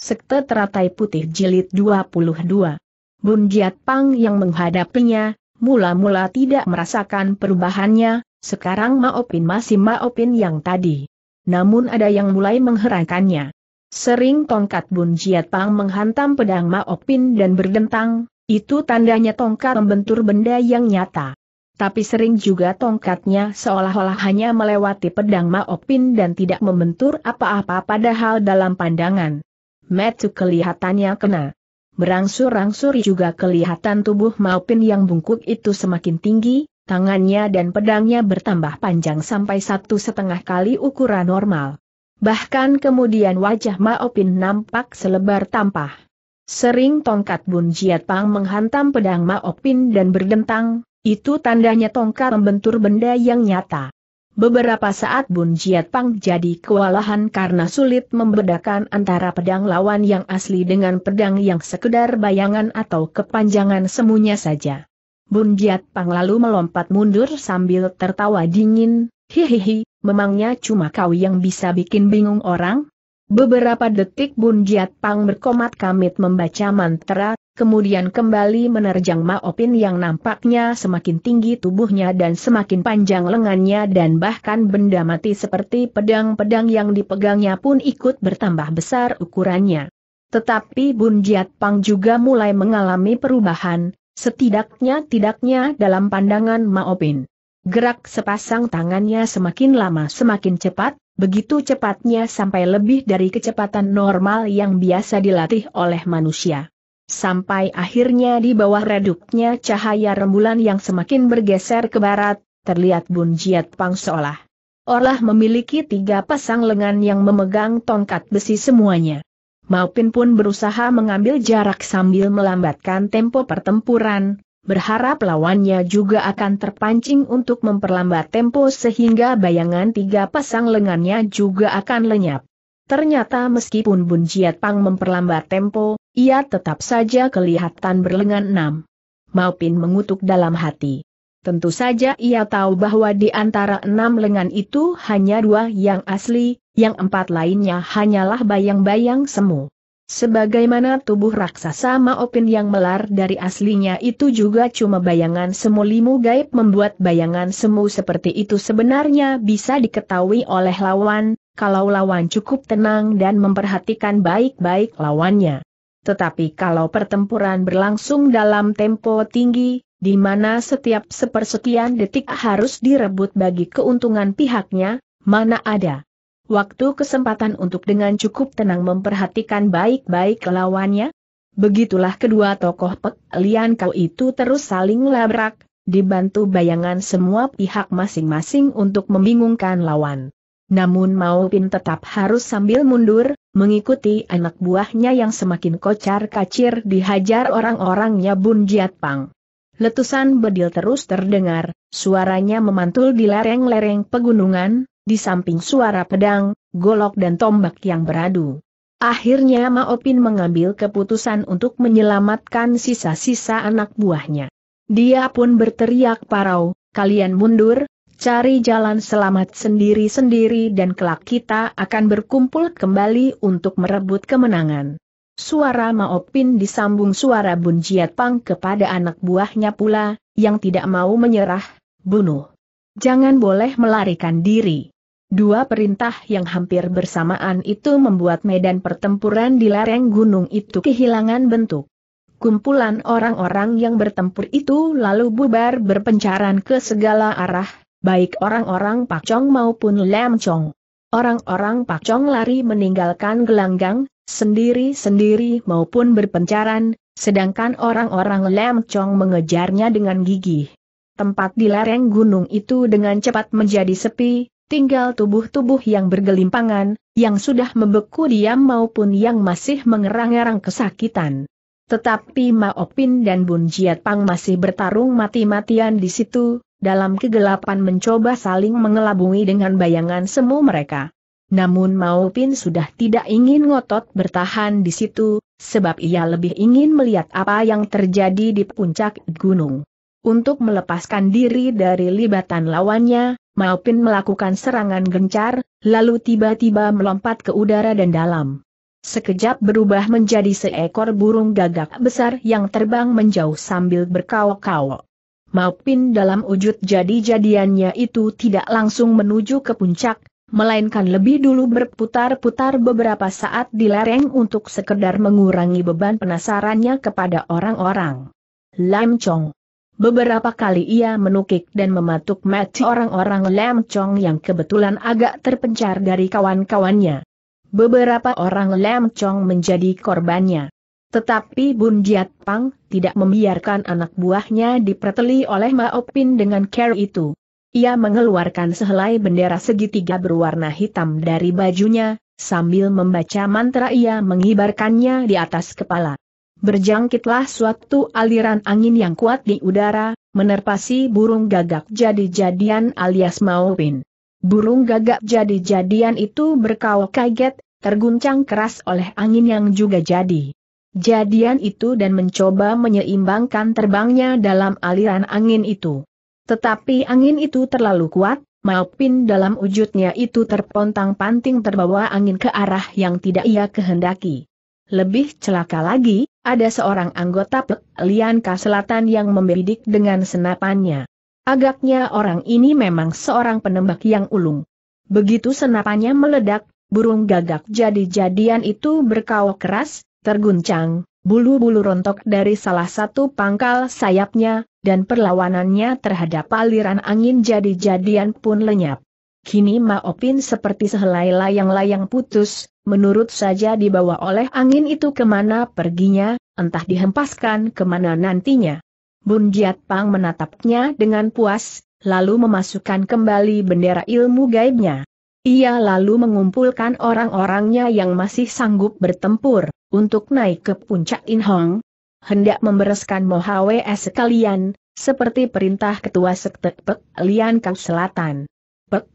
Sekte Teratai Putih Jilid 22. Bun Jiat Pang yang menghadapinya, mula-mula tidak merasakan perubahannya, sekarang Maopin masih Maopin yang tadi. Namun ada yang mulai mengherankannya. Sering tongkat Bun Jiat Pang menghantam pedang Maopin dan berdentang, itu tandanya tongkat membentur benda yang nyata tapi sering juga tongkatnya seolah-olah hanya melewati pedang Maopin dan tidak membentur apa-apa padahal dalam pandangan. Metu kelihatannya kena. Berangsur-angsur juga kelihatan tubuh Maupin yang bungkuk itu semakin tinggi, tangannya dan pedangnya bertambah panjang sampai satu setengah kali ukuran normal. Bahkan kemudian wajah Maopin nampak selebar tampah. Sering tongkat Bun Jiat Pang menghantam pedang Maopin dan berdentang, itu tandanya tongkat membentur benda yang nyata. Beberapa saat Bun Jiat Pang jadi kewalahan karena sulit membedakan antara pedang lawan yang asli dengan pedang yang sekedar bayangan atau kepanjangan semuanya saja. Bun Jiat Pang lalu melompat mundur sambil tertawa dingin, hehehe. memangnya cuma kau yang bisa bikin bingung orang? Beberapa detik Bun Jiat Pang berkomat kamit membaca mantra, kemudian kembali menerjang Maopin yang nampaknya semakin tinggi tubuhnya dan semakin panjang lengannya dan bahkan benda mati seperti pedang-pedang yang dipegangnya pun ikut bertambah besar ukurannya. Tetapi Bun Jiat Pang juga mulai mengalami perubahan, setidaknya tidaknya dalam pandangan Maopin. Gerak sepasang tangannya semakin lama semakin cepat, begitu cepatnya sampai lebih dari kecepatan normal yang biasa dilatih oleh manusia. Sampai akhirnya di bawah redupnya cahaya rembulan yang semakin bergeser ke barat, terlihat Bun Jiat Pang seolah. Orlah memiliki tiga pasang lengan yang memegang tongkat besi semuanya. Maupin pun berusaha mengambil jarak sambil melambatkan tempo pertempuran, berharap lawannya juga akan terpancing untuk memperlambat tempo sehingga bayangan tiga pasang lengannya juga akan lenyap. Ternyata meskipun Bun Jiat Pang memperlambat tempo, ia tetap saja kelihatan berlengan enam. Maupin mengutuk dalam hati. Tentu saja ia tahu bahwa di antara enam lengan itu hanya dua yang asli, yang empat lainnya hanyalah bayang-bayang semu. Sebagaimana tubuh raksasa Maopin yang melar dari aslinya itu juga cuma bayangan semu limu gaib membuat bayangan semu seperti itu sebenarnya bisa diketahui oleh lawan, kalau lawan cukup tenang dan memperhatikan baik-baik lawannya. Tetapi kalau pertempuran berlangsung dalam tempo tinggi, di mana setiap sepersekian detik harus direbut bagi keuntungan pihaknya, mana ada waktu kesempatan untuk dengan cukup tenang memperhatikan baik-baik lawannya. Begitulah kedua tokoh Pek Lian Kau itu terus saling labrak, dibantu bayangan semua pihak masing-masing untuk membingungkan lawan. Namun Maupin tetap harus sambil mundur, mengikuti anak buahnya yang semakin kocar-kacir dihajar orang-orangnya Bun Jiat Pang. Letusan bedil terus terdengar, suaranya memantul di lereng-lereng pegunungan, di samping suara pedang, golok dan tombak yang beradu. Akhirnya Maopin mengambil keputusan untuk menyelamatkan sisa-sisa anak buahnya. Dia pun berteriak parau, kalian mundur, cari jalan selamat sendiri-sendiri dan kelak kita akan berkumpul kembali untuk merebut kemenangan. Suara Maopin disambung suara Bun Jiat Pang kepada anak buahnya pula, yang tidak mau menyerah, bunuh. Jangan boleh melarikan diri. Dua perintah yang hampir bersamaan itu membuat medan pertempuran di lereng gunung itu kehilangan bentuk. Kumpulan orang-orang yang bertempur itu lalu bubar berpencaran ke segala arah, baik orang-orang Pak Pakcong maupun Lemcong. Orang-orang Pak Pakcong lari meninggalkan gelanggang, sendiri-sendiri maupun berpencaran, sedangkan orang-orang Lemcong mengejarnya dengan gigih. Tempat di lereng gunung itu dengan cepat menjadi sepi, tinggal tubuh-tubuh yang bergelimpangan, yang sudah membeku diam maupun yang masih mengerang-erang kesakitan. Tetapi Maopin dan Bun Jiat Pang masih bertarung mati-matian di situ, dalam kegelapan mencoba saling mengelabui dengan bayangan semu mereka. Namun Maupin sudah tidak ingin ngotot bertahan di situ, sebab ia lebih ingin melihat apa yang terjadi di puncak gunung untuk melepaskan diri dari libatan lawannya, Maupin melakukan serangan gencar, lalu tiba-tiba melompat ke udara dan dalam. Sekejap berubah menjadi seekor burung gagak besar yang terbang menjauh sambil berkawok-kawok. Maupin dalam wujud jadi-jadiannya itu tidak langsung menuju ke puncak, melainkan lebih dulu berputar-putar beberapa saat di lereng untuk sekedar mengurangi beban penasarannya kepada orang-orang. Lam Chong Beberapa kali ia menukik dan mematuk mati orang-orang lemcong yang kebetulan agak terpencar dari kawan-kawannya. Beberapa orang lemcong menjadi korbannya. Tetapi Bun Jiat Pang tidak membiarkan anak buahnya diperteli oleh Mao Pin dengan care itu. Ia mengeluarkan sehelai bendera segitiga berwarna hitam dari bajunya, sambil membaca mantra ia mengibarkannya di atas kepala berjangkitlah suatu aliran angin yang kuat di udara, menerpasi burung gagak jadi-jadian alias Maupin. Burung gagak jadi-jadian itu berkau kaget, terguncang keras oleh angin yang juga jadi. Jadian itu dan mencoba menyeimbangkan terbangnya dalam aliran angin itu. Tetapi angin itu terlalu kuat, Maupin dalam wujudnya itu terpontang-panting terbawa angin ke arah yang tidak ia kehendaki. Lebih celaka lagi, ada seorang anggota Lianka Selatan yang membidik dengan senapannya. Agaknya orang ini memang seorang penembak yang ulung. Begitu senapannya meledak, burung gagak jadi-jadian itu berkawok keras, terguncang, bulu-bulu rontok dari salah satu pangkal sayapnya, dan perlawanannya terhadap aliran angin jadi-jadian pun lenyap. Kini Maopin seperti sehelai layang-layang putus, menurut saja dibawa oleh angin itu kemana perginya, entah dihempaskan kemana nantinya. Bun Jiat Pang menatapnya dengan puas, lalu memasukkan kembali bendera ilmu gaibnya. Ia lalu mengumpulkan orang-orangnya yang masih sanggup bertempur, untuk naik ke puncak In Hong. hendak membereskan Mohawes sekalian, seperti perintah Ketua Sekte Pek Lian Kang Selatan.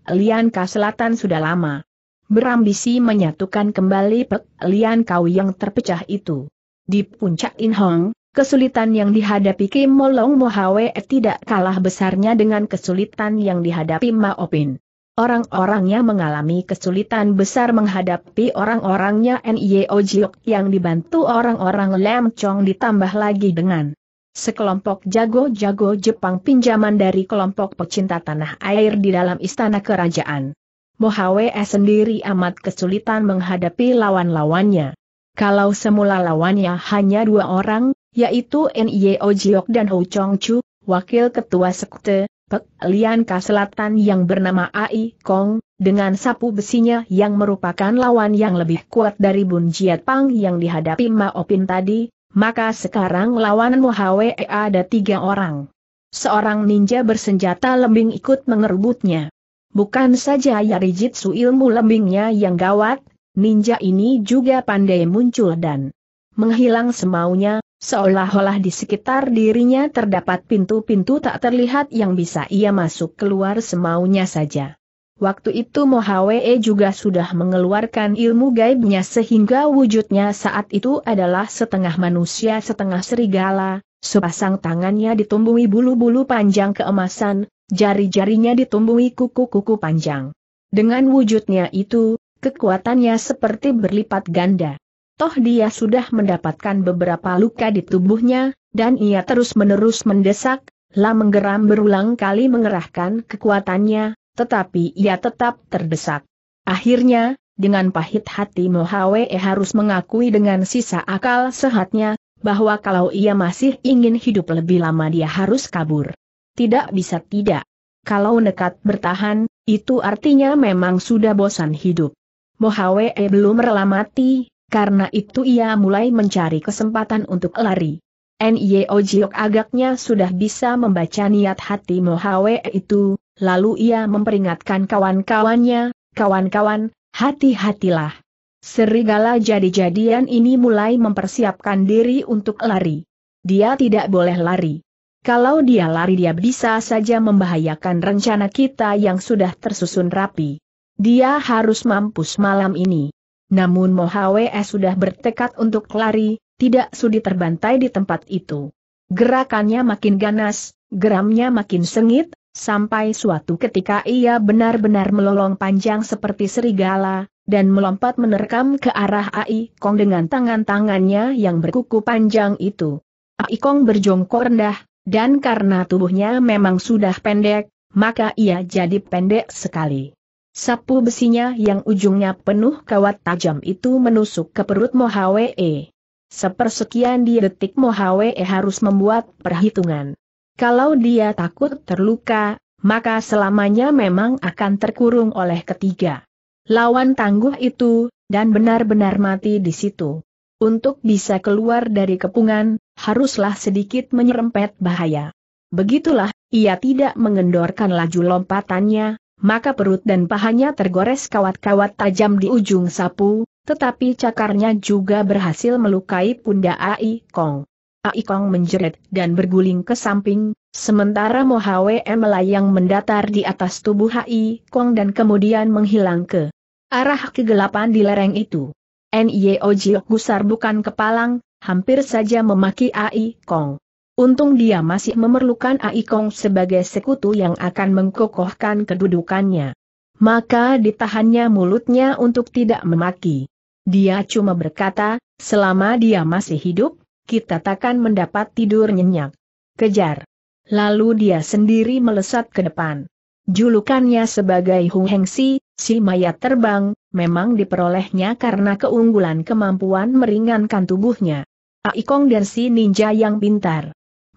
Lianka Selatan sudah lama berambisi menyatukan kembali Pek Lian Kau yang terpecah itu. Di puncak Inhong, kesulitan yang dihadapi Kim Molong Mohawe tidak kalah besarnya dengan kesulitan yang dihadapi Maopin. Orang-orangnya mengalami kesulitan besar menghadapi orang-orangnya Nyeo Jiok yang dibantu orang-orang Lam Chong ditambah lagi dengan Sekelompok jago-jago Jepang pinjaman dari kelompok pecinta tanah air di dalam istana kerajaan. Mohawe sendiri amat kesulitan menghadapi lawan-lawannya. Kalau semula lawannya hanya dua orang, yaitu Nye Ojiok dan Ho Chong Chu, wakil ketua sekte, Pek Lian Selatan yang bernama Ai Kong, dengan sapu besinya yang merupakan lawan yang lebih kuat dari Bun Jiat Pang yang dihadapi Maopin Opin tadi, maka sekarang lawanmu Hwe ada tiga orang. Seorang ninja bersenjata lembing ikut mengerubutnya. Bukan saja Yarijitsu ilmu lembingnya yang gawat, ninja ini juga pandai muncul dan menghilang semaunya, seolah-olah di sekitar dirinya terdapat pintu-pintu tak terlihat yang bisa ia masuk keluar semaunya saja. Waktu itu Mohawe juga sudah mengeluarkan ilmu gaibnya sehingga wujudnya saat itu adalah setengah manusia setengah serigala, sepasang tangannya ditumbuhi bulu-bulu panjang keemasan, jari-jarinya ditumbuhi kuku-kuku panjang. Dengan wujudnya itu, kekuatannya seperti berlipat ganda. Toh dia sudah mendapatkan beberapa luka di tubuhnya, dan ia terus-menerus mendesak, lah menggeram berulang kali mengerahkan kekuatannya, tetapi ia tetap terdesak. Akhirnya, dengan pahit hati Mohawe e harus mengakui dengan sisa akal sehatnya, bahwa kalau ia masih ingin hidup lebih lama dia harus kabur. Tidak bisa tidak. Kalau nekat bertahan, itu artinya memang sudah bosan hidup. Mohawe e belum rela mati, karena itu ia mulai mencari kesempatan untuk lari. N.Y.O. agaknya sudah bisa membaca niat hati Mohawe e itu, Lalu ia memperingatkan kawan-kawannya, kawan-kawan, hati-hatilah. Serigala jadi-jadian ini mulai mempersiapkan diri untuk lari. Dia tidak boleh lari. Kalau dia lari dia bisa saja membahayakan rencana kita yang sudah tersusun rapi. Dia harus mampus malam ini. Namun Mohawe sudah bertekad untuk lari, tidak sudi terbantai di tempat itu. Gerakannya makin ganas, geramnya makin sengit, Sampai suatu ketika ia benar-benar melolong panjang seperti serigala, dan melompat menerkam ke arah Ai Kong dengan tangan-tangannya yang berkuku panjang itu. Ai Kong berjongkok rendah, dan karena tubuhnya memang sudah pendek, maka ia jadi pendek sekali. Sapu besinya yang ujungnya penuh kawat tajam itu menusuk ke perut Mohawee. Sepersekian di detik Mohawee harus membuat perhitungan. Kalau dia takut terluka, maka selamanya memang akan terkurung oleh ketiga lawan tangguh itu, dan benar-benar mati di situ. Untuk bisa keluar dari kepungan, haruslah sedikit menyerempet bahaya. Begitulah, ia tidak mengendorkan laju lompatannya, maka perut dan pahanya tergores kawat-kawat tajam di ujung sapu, tetapi cakarnya juga berhasil melukai pundak Ai Kong. Aikong menjerit dan berguling ke samping, sementara Mo Hwe melayang mendatar di atas tubuh Hai Kong dan kemudian menghilang ke arah kegelapan di lereng itu. N.I.O. Jiok gusar bukan kepalang, hampir saja memaki Ai Kong. Untung dia masih memerlukan Ai Kong sebagai sekutu yang akan mengkokohkan kedudukannya. Maka ditahannya mulutnya untuk tidak memaki. Dia cuma berkata, selama dia masih hidup, kita takkan mendapat tidur nyenyak. Kejar. Lalu dia sendiri melesat ke depan. Julukannya sebagai Hung Hengsi, si mayat terbang, memang diperolehnya karena keunggulan kemampuan meringankan tubuhnya. Aikong dan si ninja yang pintar.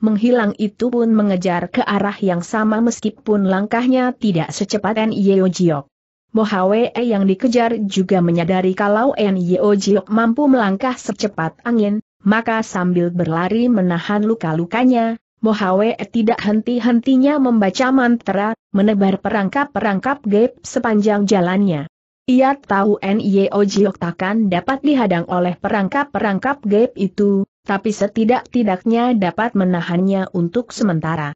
Menghilang itu pun mengejar ke arah yang sama meskipun langkahnya tidak secepat Nio Jiok. Mohawe yang dikejar juga menyadari kalau Nio Jiok mampu melangkah secepat angin, maka sambil berlari menahan luka-lukanya, Mohawe tidak henti-hentinya membaca mantra, menebar perangkap-perangkap gaib sepanjang jalannya. Ia tahu Nio e Jiok takkan dapat dihadang oleh perangkap-perangkap gaib itu, tapi setidak-tidaknya dapat menahannya untuk sementara.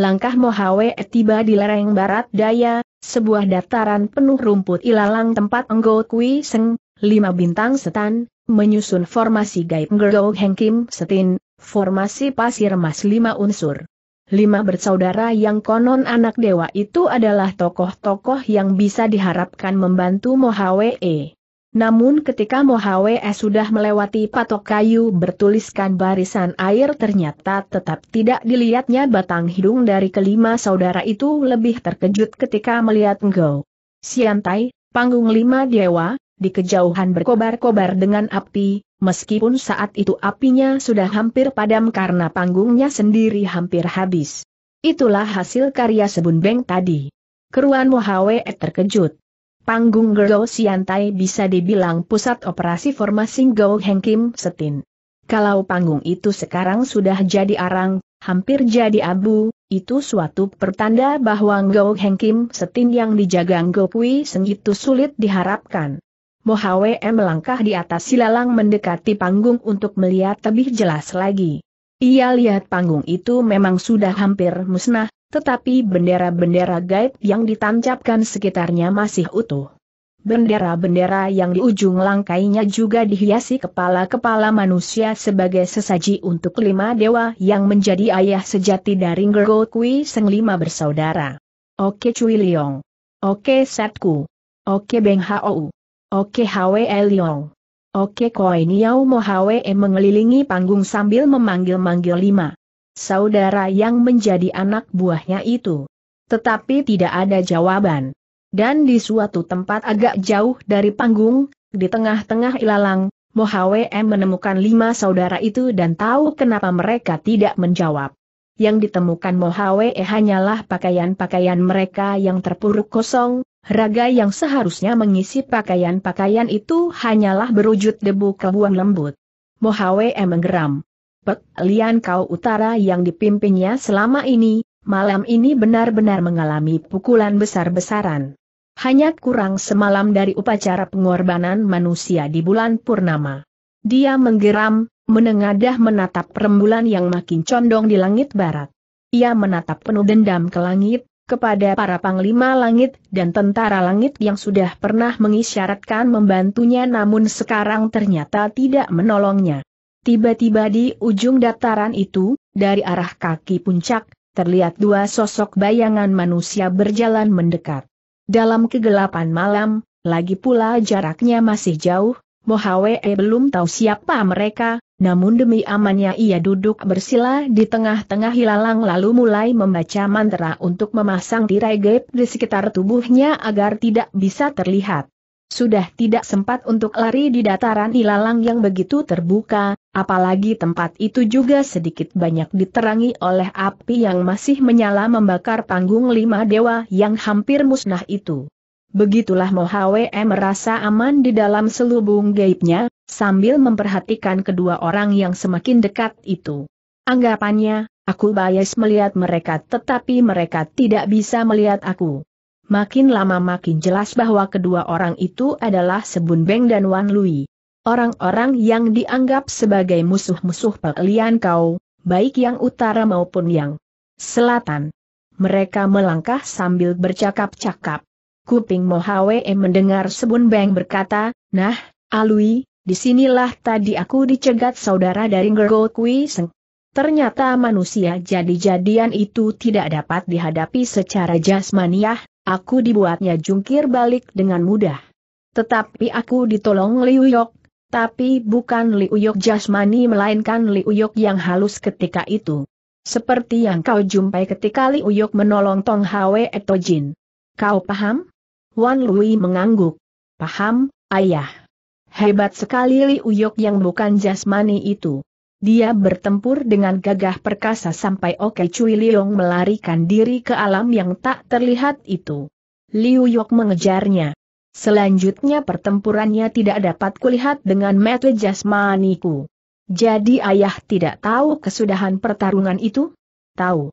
Langkah Mohawe tiba di lereng barat daya, sebuah dataran penuh rumput ilalang tempat Enggo Kui Seng, lima bintang setan, menyusun formasi gaib Gerdo Heng Kim Setin, formasi pasir emas lima unsur. Lima bersaudara yang konon anak dewa itu adalah tokoh-tokoh yang bisa diharapkan membantu Mohawe. E. Namun ketika Mohwe e sudah melewati patok kayu bertuliskan barisan air ternyata tetap tidak dilihatnya batang hidung dari kelima saudara itu lebih terkejut ketika melihat Ngo. Siantai, panggung lima dewa, di kejauhan berkobar-kobar dengan api, meskipun saat itu apinya sudah hampir padam karena panggungnya sendiri hampir habis. Itulah hasil karya Sebun Beng tadi. Keruan Mohawe terkejut. Panggung Gerdo Siantai bisa dibilang pusat operasi formasi Go Heng Kim Setin. Kalau panggung itu sekarang sudah jadi arang, hampir jadi abu, itu suatu pertanda bahwa Go Heng Kim Setin yang dijaga Go Pui Seng itu sulit diharapkan. Mohawe melangkah di atas silalang mendekati panggung untuk melihat lebih jelas lagi. Ia lihat panggung itu memang sudah hampir musnah, tetapi bendera-bendera gaib yang ditancapkan sekitarnya masih utuh. Bendera-bendera yang di ujung langkainya juga dihiasi kepala-kepala manusia sebagai sesaji untuk lima dewa yang menjadi ayah sejati dari Ngergo Kui Seng Lima Bersaudara. Oke Cui Liong. Oke Setku. Oke Beng Hou. Oke Hwe Liong. Oke Koi Niao Mo Hwe mengelilingi panggung sambil memanggil-manggil lima. Saudara yang menjadi anak buahnya itu. Tetapi tidak ada jawaban. Dan di suatu tempat agak jauh dari panggung, di tengah-tengah ilalang, Mo Hwe menemukan lima saudara itu dan tahu kenapa mereka tidak menjawab. Yang ditemukan Mo Hwe hanyalah pakaian-pakaian mereka yang terpuruk kosong, Raga yang seharusnya mengisi pakaian-pakaian itu hanyalah berwujud debu kebuang lembut. Mohawe menggeram. Pek Lian Kau Utara yang dipimpinnya selama ini, malam ini benar-benar mengalami pukulan besar-besaran. Hanya kurang semalam dari upacara pengorbanan manusia di bulan Purnama. Dia menggeram, menengadah menatap rembulan yang makin condong di langit barat. Ia menatap penuh dendam ke langit, kepada para panglima langit dan tentara langit yang sudah pernah mengisyaratkan membantunya namun sekarang ternyata tidak menolongnya. Tiba-tiba di ujung dataran itu, dari arah kaki puncak, terlihat dua sosok bayangan manusia berjalan mendekat. Dalam kegelapan malam, lagi pula jaraknya masih jauh, Mohawe eh, belum tahu siapa mereka, namun demi amannya ia duduk bersila di tengah-tengah hilalang lalu mulai membaca mantra untuk memasang tirai gap di sekitar tubuhnya agar tidak bisa terlihat. Sudah tidak sempat untuk lari di dataran hilalang yang begitu terbuka, apalagi tempat itu juga sedikit banyak diterangi oleh api yang masih menyala membakar panggung lima dewa yang hampir musnah itu. Begitulah Mohawe merasa aman di dalam selubung gaibnya, sambil memperhatikan kedua orang yang semakin dekat itu. Anggapannya, aku bias melihat mereka tetapi mereka tidak bisa melihat aku. Makin lama makin jelas bahwa kedua orang itu adalah Sebun Beng dan Wan Lui. Orang-orang yang dianggap sebagai musuh-musuh pelian kau, baik yang utara maupun yang selatan. Mereka melangkah sambil bercakap-cakap. Kuping Mohawe mendengar Sebun Beng berkata, Nah, Alui, disinilah tadi aku dicegat saudara dari Gergo Kui Seng. Ternyata manusia jadi-jadian itu tidak dapat dihadapi secara jasmaniah, aku dibuatnya jungkir balik dengan mudah. Tetapi aku ditolong Liu Yok, tapi bukan Liu Yok jasmani melainkan Liu Yok yang halus ketika itu. Seperti yang kau jumpai ketika Liu Yok menolong Tong Hwe Etojin. Kau paham? Wan Lui mengangguk. Paham, ayah. Hebat sekali Li Uyok yang bukan jasmani itu. Dia bertempur dengan gagah perkasa sampai Oke Cui Liong melarikan diri ke alam yang tak terlihat itu. Liu Yok mengejarnya. Selanjutnya pertempurannya tidak dapat kulihat dengan mata jasmaniku. Jadi ayah tidak tahu kesudahan pertarungan itu? Tahu.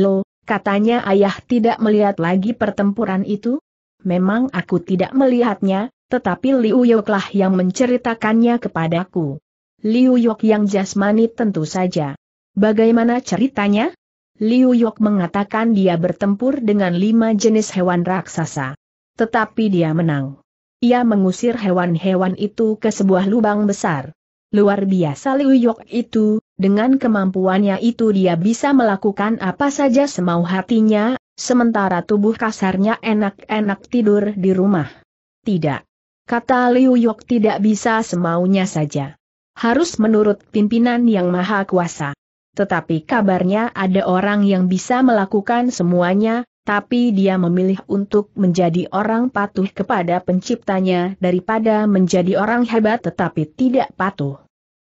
Lo, katanya ayah tidak melihat lagi pertempuran itu? Memang aku tidak melihatnya, tetapi Liu Yoklah yang menceritakannya kepadaku. Liu Yok yang jasmani tentu saja. Bagaimana ceritanya? Liu Yok mengatakan dia bertempur dengan lima jenis hewan raksasa. Tetapi dia menang. Ia mengusir hewan-hewan itu ke sebuah lubang besar. Luar biasa Liu Yok itu, dengan kemampuannya itu dia bisa melakukan apa saja semau hatinya, sementara tubuh kasarnya enak-enak tidur di rumah. Tidak. Kata Liu Yok tidak bisa semaunya saja. Harus menurut pimpinan yang maha kuasa. Tetapi kabarnya ada orang yang bisa melakukan semuanya, tapi dia memilih untuk menjadi orang patuh kepada penciptanya daripada menjadi orang hebat tetapi tidak patuh.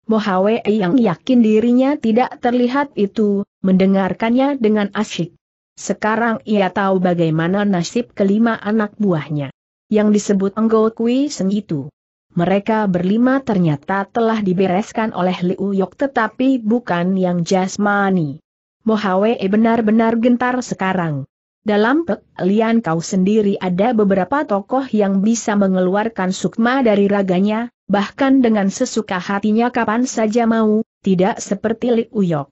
Mohawe yang yakin dirinya tidak terlihat itu, mendengarkannya dengan asyik. Sekarang ia tahu bagaimana nasib kelima anak buahnya. Yang disebut Enggol Kui Seng itu. Mereka berlima ternyata telah dibereskan oleh Liu Yok tetapi bukan yang jasmani. Mohawe e benar-benar gentar sekarang. Dalam Lian kau sendiri ada beberapa tokoh yang bisa mengeluarkan sukma dari raganya, bahkan dengan sesuka hatinya kapan saja mau, tidak seperti Liu Yok.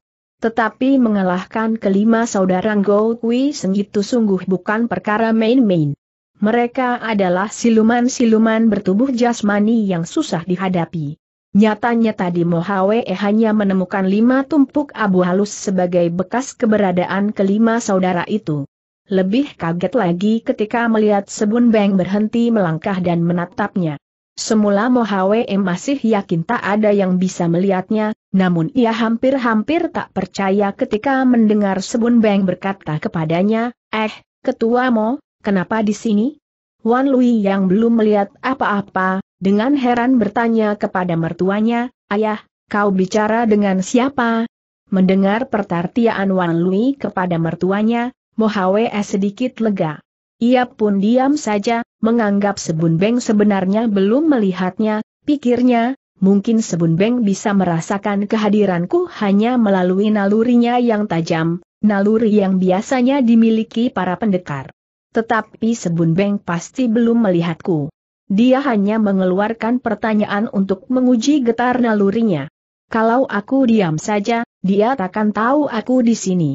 Tetapi mengalahkan kelima saudara Ngo Kui Seng itu sungguh bukan perkara main-main. Mereka adalah siluman-siluman bertubuh jasmani yang susah dihadapi. Nyatanya tadi Mohawe hanya menemukan lima tumpuk abu halus sebagai bekas keberadaan kelima saudara itu. Lebih kaget lagi ketika melihat Sebun Beng berhenti melangkah dan menatapnya. Semula Mohawe masih yakin tak ada yang bisa melihatnya, namun ia hampir-hampir tak percaya ketika mendengar Sebun Beng berkata kepadanya, Eh, Ketua Mo, kenapa di sini? Wan Lui yang belum melihat apa-apa, dengan heran bertanya kepada mertuanya, Ayah, kau bicara dengan siapa? Mendengar pertartiaan Wan Lui kepada mertuanya, Mohawe sedikit lega. Ia pun diam saja, menganggap Sebun Beng sebenarnya belum melihatnya, pikirnya, mungkin Sebun Beng bisa merasakan kehadiranku hanya melalui nalurinya yang tajam, naluri yang biasanya dimiliki para pendekar. Tetapi Sebun Beng pasti belum melihatku. Dia hanya mengeluarkan pertanyaan untuk menguji getar nalurinya. Kalau aku diam saja, dia takkan tahu aku di sini.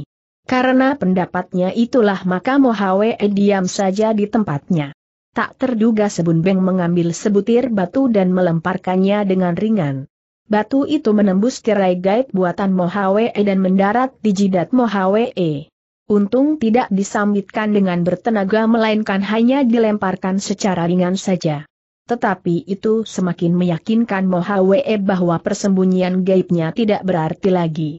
Karena pendapatnya itulah maka Mohawe diam saja di tempatnya. Tak terduga Sebun Beng mengambil sebutir batu dan melemparkannya dengan ringan. Batu itu menembus tirai gaib buatan Mohawe dan mendarat di jidat Mohawe. Untung tidak disambitkan dengan bertenaga melainkan hanya dilemparkan secara ringan saja. Tetapi itu semakin meyakinkan Mohawe bahwa persembunyian gaibnya tidak berarti lagi.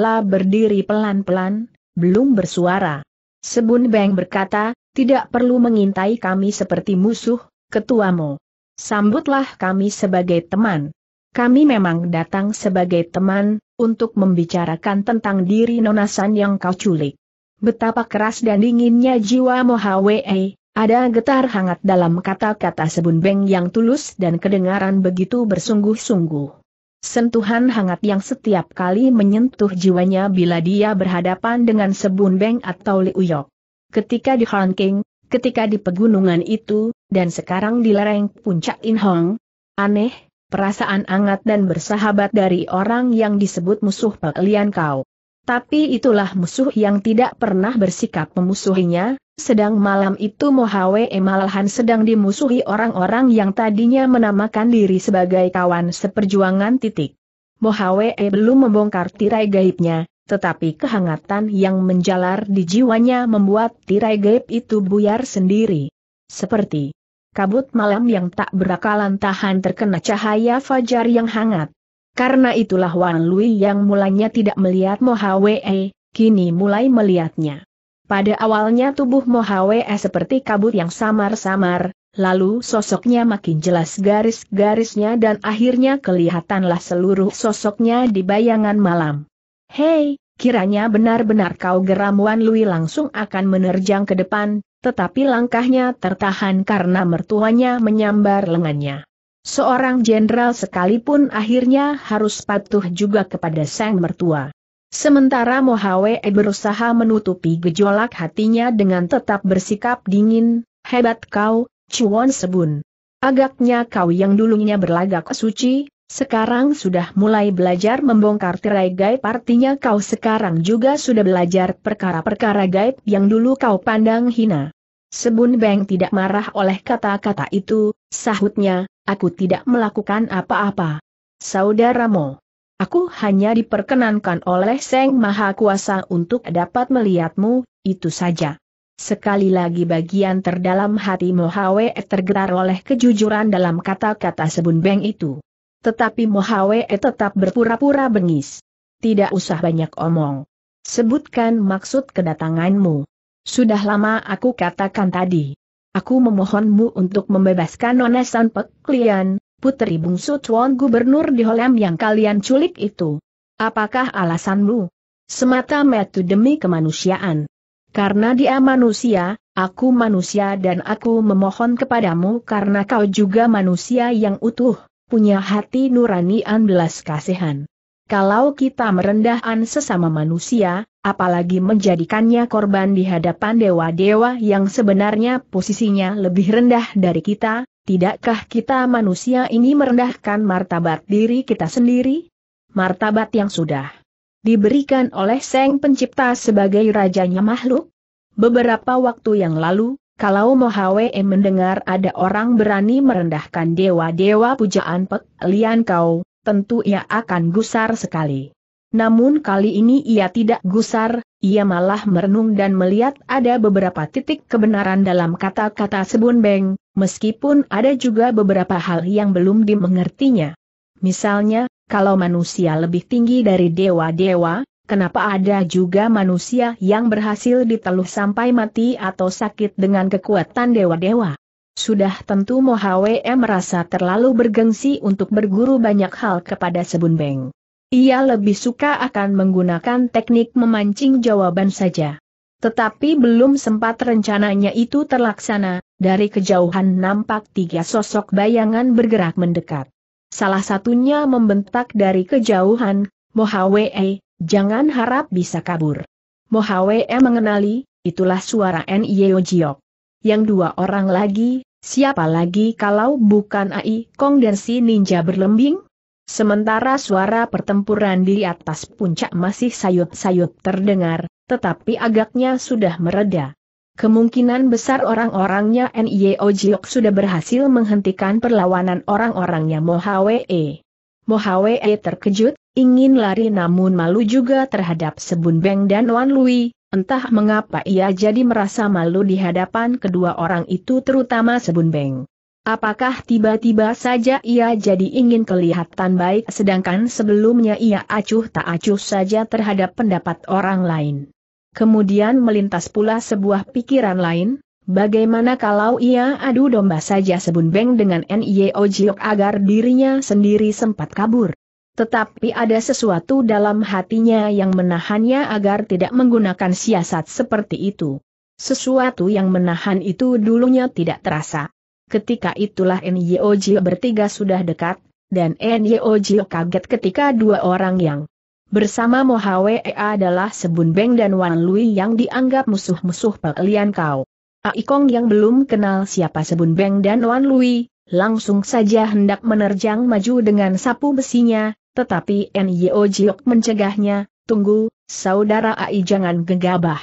La berdiri pelan-pelan, belum bersuara. Sebun Beng berkata, tidak perlu mengintai kami seperti musuh, ketuamu. Sambutlah kami sebagai teman. Kami memang datang sebagai teman, untuk membicarakan tentang diri nonasan yang kau culik. Betapa keras dan dinginnya jiwa Mohawee, ada getar hangat dalam kata-kata Sebun Beng yang tulus dan kedengaran begitu bersungguh-sungguh. Sentuhan hangat yang setiap kali menyentuh jiwanya bila dia berhadapan dengan Sebun Beng atau Liuyok. Ketika di Hangking, ketika di pegunungan itu, dan sekarang di lereng puncak Inhong. Aneh, perasaan hangat dan bersahabat dari orang yang disebut musuh Pelian Kau. Tapi itulah musuh yang tidak pernah bersikap memusuhinya, sedang malam itu Mohawe malahan sedang dimusuhi orang-orang yang tadinya menamakan diri sebagai kawan seperjuangan titik. Mohawe belum membongkar tirai gaibnya, tetapi kehangatan yang menjalar di jiwanya membuat tirai gaib itu buyar sendiri. Seperti kabut malam yang tak berakalan tahan terkena cahaya fajar yang hangat. Karena itulah Wang Lui yang mulanya tidak melihat Mo Hwe, kini mulai melihatnya. Pada awalnya tubuh Mo Hwe seperti kabut yang samar-samar, lalu sosoknya makin jelas garis-garisnya dan akhirnya kelihatanlah seluruh sosoknya di bayangan malam. Hei, kiranya benar-benar kau geram Wan Lui langsung akan menerjang ke depan, tetapi langkahnya tertahan karena mertuanya menyambar lengannya. Seorang jenderal sekalipun akhirnya harus patuh juga kepada sang mertua. Sementara Mohawe e berusaha menutupi gejolak hatinya dengan tetap bersikap dingin, hebat kau, Cuan Sebun. Agaknya kau yang dulunya berlagak suci, sekarang sudah mulai belajar membongkar tirai gaib artinya kau sekarang juga sudah belajar perkara-perkara gaib yang dulu kau pandang hina. Sebun Beng tidak marah oleh kata-kata itu, sahutnya, aku tidak melakukan apa-apa. Saudaramu, aku hanya diperkenankan oleh Seng Maha Kuasa untuk dapat melihatmu, itu saja. Sekali lagi bagian terdalam hati Mohawe tergetar oleh kejujuran dalam kata-kata Sebun Beng itu. Tetapi Mohawe tetap berpura-pura bengis. Tidak usah banyak omong. Sebutkan maksud kedatanganmu. Sudah lama aku katakan tadi, Aku memohonmu untuk membebaskan Nona San Pek putri bungsu Tuan Gubernur di Holem yang kalian culik itu. Apakah alasanmu? semata metu demi kemanusiaan. Karena dia manusia, aku manusia dan aku memohon kepadamu karena kau juga manusia yang utuh, punya hati nurani an belas kasihan. Kalau kita merendahkan sesama manusia, apalagi menjadikannya korban di hadapan dewa-dewa yang sebenarnya posisinya lebih rendah dari kita, tidakkah kita manusia ini merendahkan martabat diri kita sendiri? Martabat yang sudah diberikan oleh Seng Pencipta sebagai rajanya makhluk? Beberapa waktu yang lalu, kalau Mohawe mendengar ada orang berani merendahkan dewa-dewa pujaan Pek Lian Kau, tentu ia akan gusar sekali. Namun kali ini ia tidak gusar, ia malah merenung dan melihat ada beberapa titik kebenaran dalam kata-kata Sebun Beng, meskipun ada juga beberapa hal yang belum dimengertinya. Misalnya, kalau manusia lebih tinggi dari dewa-dewa, kenapa ada juga manusia yang berhasil diteluh sampai mati atau sakit dengan kekuatan dewa-dewa? Sudah tentu Mohawe merasa terlalu bergengsi untuk berguru banyak hal kepada Sebun Beng. Ia lebih suka akan menggunakan teknik memancing jawaban saja. Tetapi belum sempat rencananya itu terlaksana, dari kejauhan nampak tiga sosok bayangan bergerak mendekat. Salah satunya membentak dari kejauhan, Mohawe, eh, jangan harap bisa kabur. Mohawe mengenali, itulah suara Nio Jiok. Yang dua orang lagi, siapa lagi kalau bukan Ai Kong dan si ninja berlembing? Sementara suara pertempuran di atas puncak masih sayup-sayup terdengar, tetapi agaknya sudah mereda. Kemungkinan besar orang-orangnya N.I.O. Jiok sudah berhasil menghentikan perlawanan orang-orangnya Mohawee. Mohawee terkejut, ingin lari namun malu juga terhadap Sebun Beng dan Wan Lui, Entah mengapa ia jadi merasa malu di hadapan kedua orang itu terutama Sebun Beng. Apakah tiba-tiba saja ia jadi ingin kelihatan baik sedangkan sebelumnya ia acuh tak acuh saja terhadap pendapat orang lain. Kemudian melintas pula sebuah pikiran lain, Bagaimana kalau ia adu domba saja Sebun Beng dengan N.I.O. Jiok agar dirinya sendiri sempat kabur? Tetapi ada sesuatu dalam hatinya yang menahannya agar tidak menggunakan siasat seperti itu. Sesuatu yang menahan itu dulunya tidak terasa. Ketika itulah NYOJ bertiga sudah dekat, dan NYOJ kaget ketika dua orang yang bersama Mohawe adalah Sebun Beng dan Wan Lui yang dianggap musuh-musuh Pelian Kau. Aikong yang belum kenal siapa Sebun Beng dan Wan Lui, langsung saja hendak menerjang maju dengan sapu besinya, tetapi Nyo Jiok mencegahnya, tunggu, saudara Ai jangan gegabah.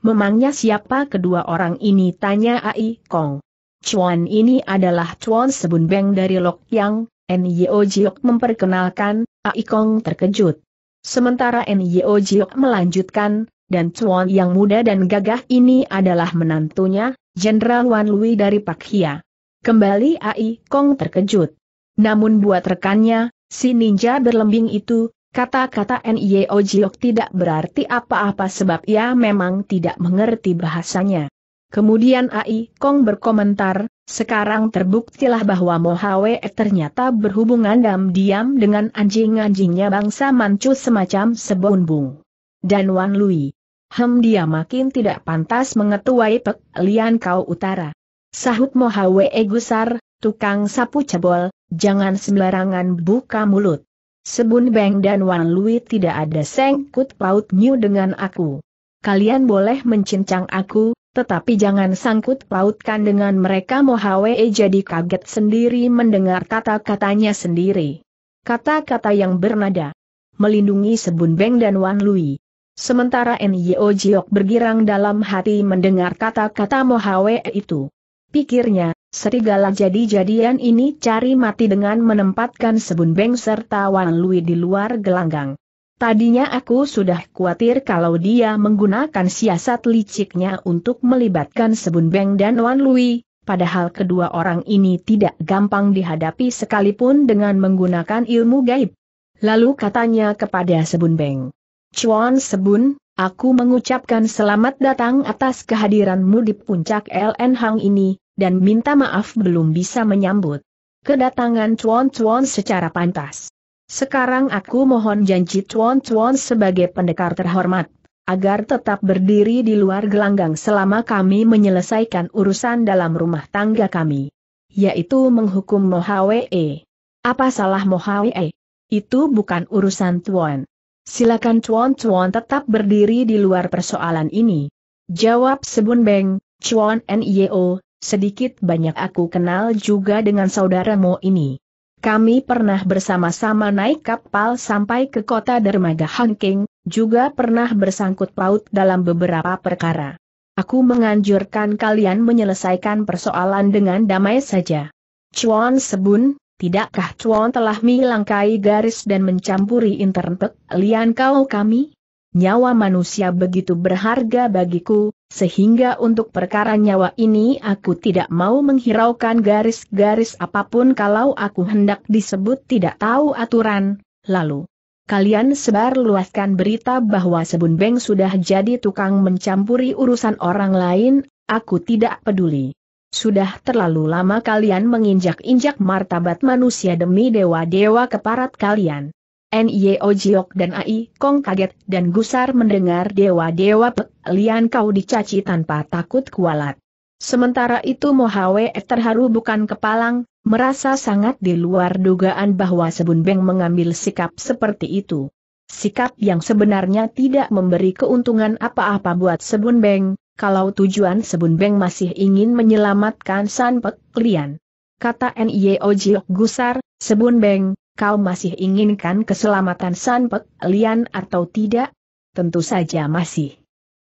Memangnya siapa kedua orang ini tanya Ai Kong. Chuan ini adalah Chuan Sebun Beng dari Lok Yang, Nyo Jiok memperkenalkan, Ai Kong terkejut. Sementara Nyo Jiok melanjutkan, dan Chuan yang muda dan gagah ini adalah menantunya, Jenderal Wan Lui dari Pak Hia. Kembali Ai Kong terkejut. Namun buat rekannya, Si ninja berlembing itu, kata-kata Nio Jiok tidak berarti apa-apa sebab ia memang tidak mengerti bahasanya. Kemudian Ai Kong berkomentar, sekarang terbuktilah bahwa Mohawe ternyata berhubungan diam-diam dengan anjing-anjingnya bangsa Manchu semacam sebonbung. Dan Wan Lui. Hem dia makin tidak pantas mengetuai Pek Lian Kau Utara. Sahut Mohawe Gusar, tukang sapu cebol, jangan sembarangan buka mulut. Sebun Beng dan Wan Lui tidak ada sengkut pautnya dengan aku. Kalian boleh mencincang aku, tetapi jangan sangkut pautkan dengan mereka Mohawe jadi kaget sendiri mendengar kata-katanya sendiri. Kata-kata yang bernada. Melindungi Sebun Beng dan Wan Lui. Sementara Nyo Jiok bergirang dalam hati mendengar kata-kata Mohawe itu. Pikirnya, Serigala jadi-jadian ini cari mati dengan menempatkan Sebun Beng serta Wan Lui di luar gelanggang. Tadinya aku sudah khawatir kalau dia menggunakan siasat liciknya untuk melibatkan Sebun Beng dan Wan Lui, padahal kedua orang ini tidak gampang dihadapi sekalipun dengan menggunakan ilmu gaib. Lalu katanya kepada Sebun Beng, Chuan Sebun, aku mengucapkan selamat datang atas kehadiranmu di puncak LN Hang ini, dan minta maaf belum bisa menyambut kedatangan Chuan Chuan secara pantas. Sekarang aku mohon janji Chuan Chuan sebagai pendekar terhormat, agar tetap berdiri di luar gelanggang selama kami menyelesaikan urusan dalam rumah tangga kami. Yaitu menghukum Mohawee. Apa salah Mohawee? Itu bukan urusan Tuan. Silakan Chuan Chuan tetap berdiri di luar persoalan ini. Jawab Sebun Beng, Chuan Nio, e Sedikit banyak aku kenal juga dengan saudaramu ini. Kami pernah bersama-sama naik kapal sampai ke kota dermaga Hanking, juga pernah bersangkut paut dalam beberapa perkara. Aku menganjurkan kalian menyelesaikan persoalan dengan damai saja. Chuan Sebun, tidakkah Chuan telah melangkai garis dan mencampuri internet lian kau kami? Nyawa manusia begitu berharga bagiku, sehingga untuk perkara nyawa ini aku tidak mau menghiraukan garis-garis apapun kalau aku hendak disebut tidak tahu aturan. Lalu, kalian sebar luaskan berita bahwa Sebun Beng sudah jadi tukang mencampuri urusan orang lain, aku tidak peduli. Sudah terlalu lama kalian menginjak-injak martabat manusia demi dewa-dewa keparat kalian. Nio Jiok dan Ai Kong kaget dan gusar mendengar dewa-dewa pelian kau dicaci tanpa takut kualat. Sementara itu Mohawe terharu bukan kepalang, merasa sangat di luar dugaan bahwa Sebun Beng mengambil sikap seperti itu. Sikap yang sebenarnya tidak memberi keuntungan apa-apa buat Sebun Beng, kalau tujuan Sebun Beng masih ingin menyelamatkan San Pek Lian. Kata Nio Jiok gusar, Beng kau masih inginkan keselamatan Sanpek, Lian atau tidak? Tentu saja masih.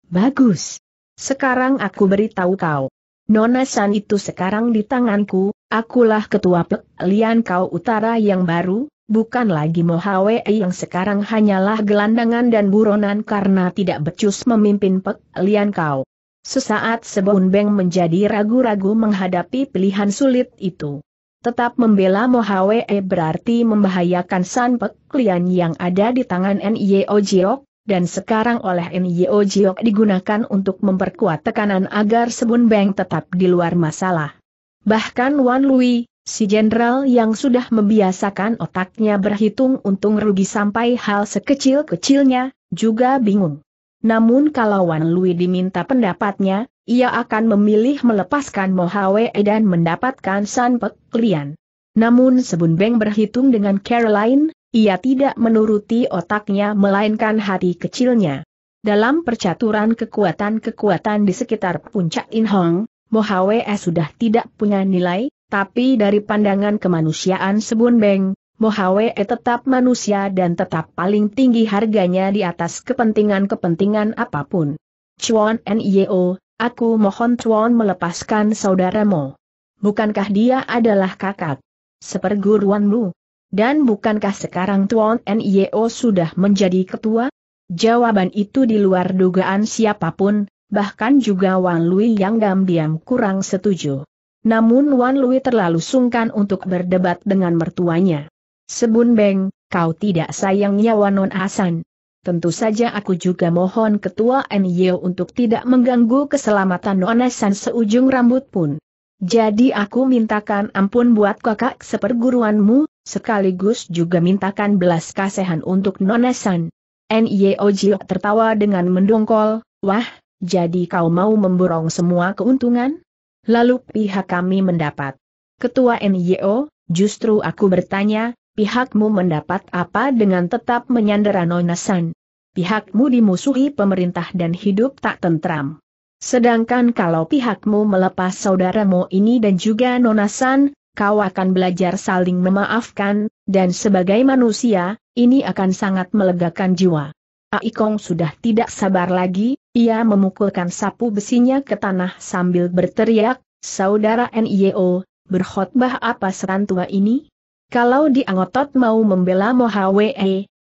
Bagus. Sekarang aku beritahu kau. Nona San itu sekarang di tanganku, akulah ketua Pek Lian Kau Utara yang baru, bukan lagi Mohawe yang sekarang hanyalah gelandangan dan buronan karena tidak becus memimpin Pek Lian Kau. Sesaat Sebun Beng menjadi ragu-ragu menghadapi pilihan sulit itu. Tetap membela Mohawe eh, berarti membahayakan San Pek yang ada di tangan N.I.O. Jiok, dan sekarang oleh N.I.O. Jiok digunakan untuk memperkuat tekanan agar Sebun Beng tetap di luar masalah. Bahkan Wan Lui, si jenderal yang sudah membiasakan otaknya berhitung untung rugi sampai hal sekecil-kecilnya, juga bingung. Namun kalau Wan Lui diminta pendapatnya, ia akan memilih melepaskan Mohawe dan mendapatkan San Pek Lian. Namun Sebun Beng berhitung dengan Caroline, ia tidak menuruti otaknya melainkan hati kecilnya. Dalam percaturan kekuatan-kekuatan di sekitar puncak Inhong, Mohawe sudah tidak punya nilai, tapi dari pandangan kemanusiaan Sebun Beng, Mohawe tetap manusia dan tetap paling tinggi harganya di atas kepentingan-kepentingan apapun. Chuan N.I.O. Aku mohon Tuan melepaskan saudaramu. Bukankah dia adalah kakak? Seperguruanmu? Dan bukankah sekarang Tuan NIO sudah menjadi ketua? Jawaban itu di luar dugaan siapapun, bahkan juga Wan Lui yang diam-diam kurang setuju. Namun Wan Lui terlalu sungkan untuk berdebat dengan mertuanya. Sebun Beng, kau tidak sayang nyawa Non Asan. Tentu saja aku juga mohon ketua NIO untuk tidak mengganggu keselamatan Nona San seujung rambut pun. Jadi aku mintakan ampun buat kakak seperguruanmu, sekaligus juga mintakan belas kasihan untuk Nona San. NIO Jio tertawa dengan mendongkol, wah, jadi kau mau memborong semua keuntungan? Lalu pihak kami mendapat. Ketua NIO, justru aku bertanya, pihakmu mendapat apa dengan tetap menyandera Nona San? pihakmu dimusuhi pemerintah dan hidup tak tentram. Sedangkan kalau pihakmu melepas saudaramu ini dan juga nonasan, kau akan belajar saling memaafkan, dan sebagai manusia, ini akan sangat melegakan jiwa. Aikong sudah tidak sabar lagi, ia memukulkan sapu besinya ke tanah sambil berteriak, Saudara NIO, berkhotbah apa serantua ini? Kalau diangotot mau membela Mohawe,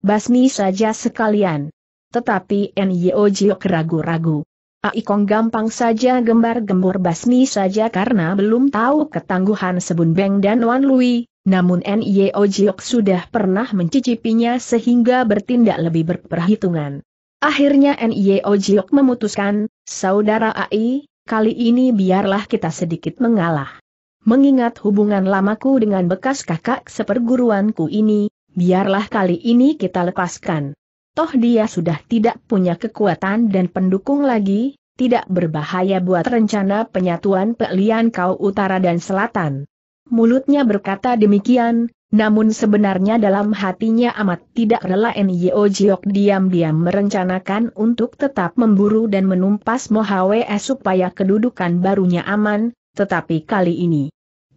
basmi saja sekalian. Tetapi Nyo Jiok ragu-ragu. Aikong gampang saja gembar-gembor basmi saja karena belum tahu ketangguhan Sebun Beng dan Wan Lui, namun Nyo Jiok sudah pernah mencicipinya sehingga bertindak lebih berperhitungan. Akhirnya Nyo Jiok memutuskan, Saudara Ai, kali ini biarlah kita sedikit mengalah. Mengingat hubungan lamaku dengan bekas kakak seperguruanku ini, biarlah kali ini kita lepaskan toh dia sudah tidak punya kekuatan dan pendukung lagi, tidak berbahaya buat rencana penyatuan Pelian Kau Utara dan Selatan. Mulutnya berkata demikian, namun sebenarnya dalam hatinya amat tidak rela Nyo Jiok diam-diam merencanakan untuk tetap memburu dan menumpas Mohawe e supaya kedudukan barunya aman, tetapi kali ini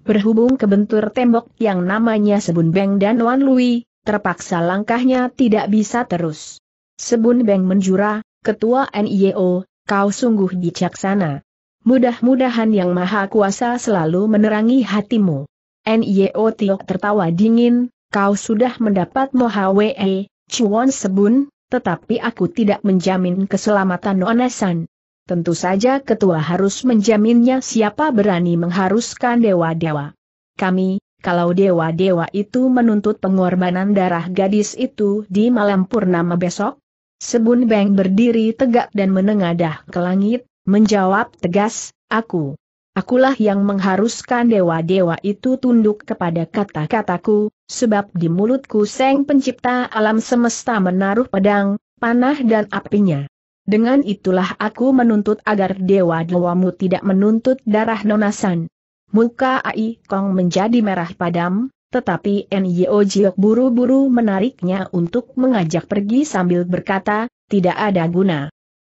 berhubung kebentur tembok yang namanya Sebun Beng dan Wan Lui, terpaksa langkahnya tidak bisa terus. Sebun Beng menjura, Ketua NIO, kau sungguh bijaksana. Mudah-mudahan Yang Maha Kuasa selalu menerangi hatimu. NIO Tio tertawa dingin, kau sudah mendapat Mohawe, Cuan Sebun, tetapi aku tidak menjamin keselamatan Nonesan. Tentu saja ketua harus menjaminnya siapa berani mengharuskan dewa-dewa. Kami, kalau dewa-dewa itu menuntut pengorbanan darah gadis itu di malam purnama besok? Sebun Beng berdiri tegak dan menengadah ke langit, menjawab tegas, aku. Akulah yang mengharuskan dewa-dewa itu tunduk kepada kata-kataku, sebab di mulutku Seng Pencipta alam semesta menaruh pedang, panah dan apinya. Dengan itulah aku menuntut agar dewa-dewamu tidak menuntut darah nonasan. Muka Ai Kong menjadi merah padam, tetapi Nyo Jiok buru-buru menariknya untuk mengajak pergi sambil berkata, tidak ada guna.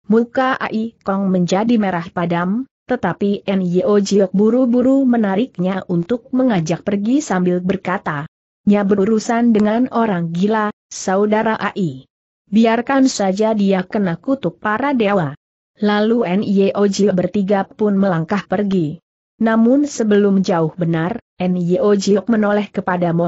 Muka Ai Kong menjadi merah padam, tetapi Nyo Jiok buru-buru menariknya untuk mengajak pergi sambil berkata, Nya berurusan dengan orang gila, saudara Ai. Biarkan saja dia kena kutuk para dewa. Lalu Nyo Jiok bertiga pun melangkah pergi. Namun sebelum jauh benar, Nyo Jiok menoleh kepada Mo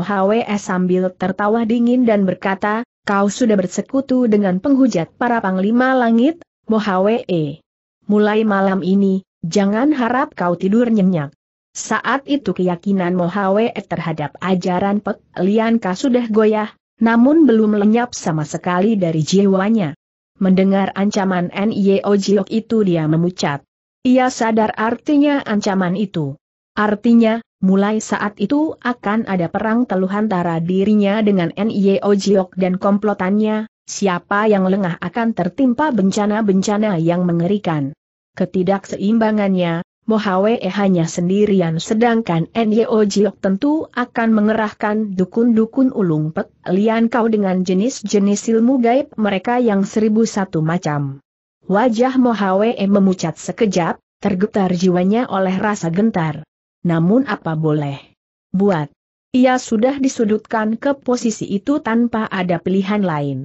sambil tertawa dingin dan berkata, kau sudah bersekutu dengan penghujat para panglima langit, Mo Hwe. E. Mulai malam ini, jangan harap kau tidur nyenyak. Saat itu keyakinan Mo Hwe e terhadap ajaran Pek Lian sudah goyah, namun belum lenyap sama sekali dari jiwanya. Mendengar ancaman Nio Jiok itu dia memucat. Ia sadar artinya ancaman itu. Artinya, mulai saat itu akan ada perang teluh antara dirinya dengan N.I.O. Jiok dan komplotannya, siapa yang lengah akan tertimpa bencana-bencana yang mengerikan. Ketidakseimbangannya, Mohawe hanya sendirian sedangkan N.I.O. Jiok tentu akan mengerahkan dukun-dukun ulung pek lian kau dengan jenis-jenis ilmu gaib mereka yang seribu satu macam. Wajah Mohawe memucat sekejap, tergetar jiwanya oleh rasa gentar. Namun apa boleh buat. Ia sudah disudutkan ke posisi itu tanpa ada pilihan lain.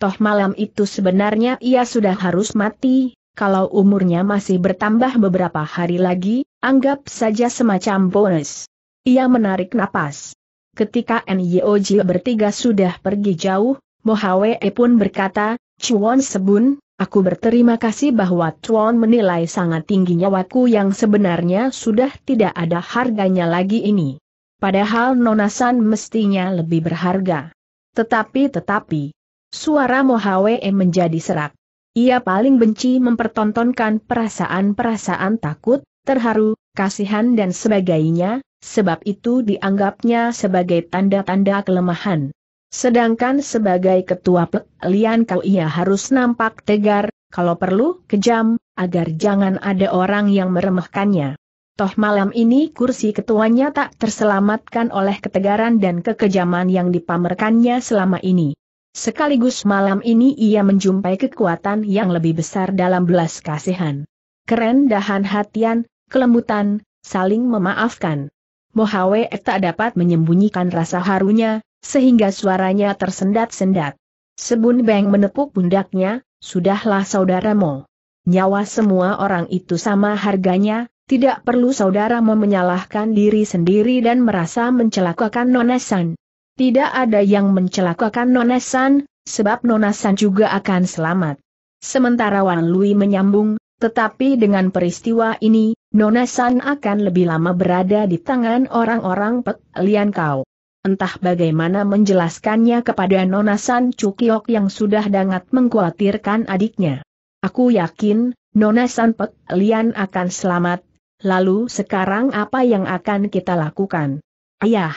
Toh malam itu sebenarnya ia sudah harus mati, kalau umurnya masih bertambah beberapa hari lagi, anggap saja semacam bonus. Ia menarik napas. Ketika NYOJ bertiga sudah pergi jauh, Mohawe e pun berkata, Cuan Sebun, Aku berterima kasih bahwa Chuan menilai sangat tinggi nyawaku yang sebenarnya sudah tidak ada harganya lagi ini. Padahal nonasan mestinya lebih berharga. Tetapi-tetapi, suara Mohawe menjadi serak. Ia paling benci mempertontonkan perasaan-perasaan takut, terharu, kasihan dan sebagainya, sebab itu dianggapnya sebagai tanda-tanda kelemahan. Sedangkan sebagai ketua pelian Kau ia harus nampak tegar, kalau perlu kejam, agar jangan ada orang yang meremehkannya. Toh malam ini kursi ketuanya tak terselamatkan oleh ketegaran dan kekejaman yang dipamerkannya selama ini. Sekaligus malam ini ia menjumpai kekuatan yang lebih besar dalam belas kasihan. Kerendahan hatian, kelembutan, saling memaafkan. Mohawe tak dapat menyembunyikan rasa harunya, sehingga suaranya tersendat-sendat. Sebun Beng menepuk pundaknya, sudahlah saudaramu. Nyawa semua orang itu sama harganya, tidak perlu saudaramu menyalahkan diri sendiri dan merasa mencelakakan Nonesan. Tidak ada yang mencelakakan Nonesan, sebab Nonesan juga akan selamat. Sementara Wan Lui menyambung, tetapi dengan peristiwa ini, Nonesan akan lebih lama berada di tangan orang-orang Pek Lian Kau. Entah bagaimana menjelaskannya kepada Nona San Cukiok yang sudah sangat mengkhawatirkan adiknya. Aku yakin, Nona San Pek Lian akan selamat. Lalu sekarang apa yang akan kita lakukan? Ayah,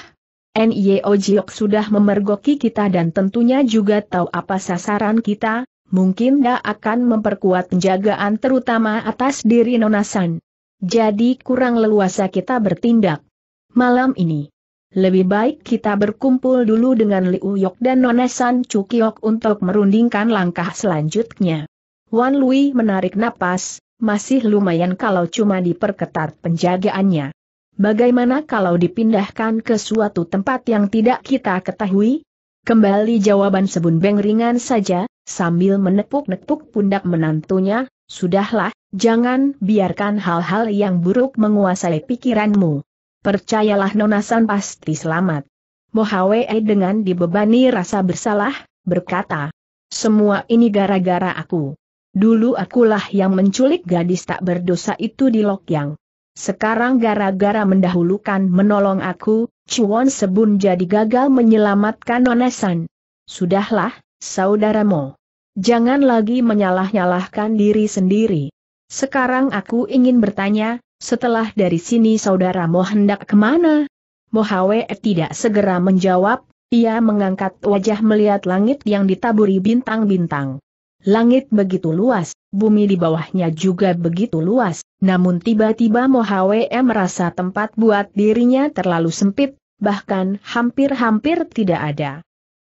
N.Y.O. Jiok sudah memergoki kita dan tentunya juga tahu apa sasaran kita, mungkin dia akan memperkuat penjagaan terutama atas diri Nona San. Jadi kurang leluasa kita bertindak. Malam ini, lebih baik kita berkumpul dulu dengan Liu Yok dan Nonesan San Cukiok untuk merundingkan langkah selanjutnya. Wan Lui menarik napas, masih lumayan kalau cuma diperketat penjagaannya. Bagaimana kalau dipindahkan ke suatu tempat yang tidak kita ketahui? Kembali jawaban Sebun Beng ringan saja, sambil menepuk-nepuk pundak menantunya, sudahlah, jangan biarkan hal-hal yang buruk menguasai pikiranmu. Percayalah nonasan pasti selamat. Mohawe dengan dibebani rasa bersalah, berkata, semua ini gara-gara aku. Dulu akulah yang menculik gadis tak berdosa itu di Lokyang. Sekarang gara-gara mendahulukan menolong aku, Chuan Sebun jadi gagal menyelamatkan nonasan. Sudahlah, saudaramu. Jangan lagi menyalah-nyalahkan diri sendiri. Sekarang aku ingin bertanya, setelah dari sini saudara mau hendak kemana? Mohawe tidak segera menjawab, ia mengangkat wajah melihat langit yang ditaburi bintang-bintang. Langit begitu luas, bumi di bawahnya juga begitu luas, namun tiba-tiba Mohawe merasa tempat buat dirinya terlalu sempit, bahkan hampir-hampir tidak ada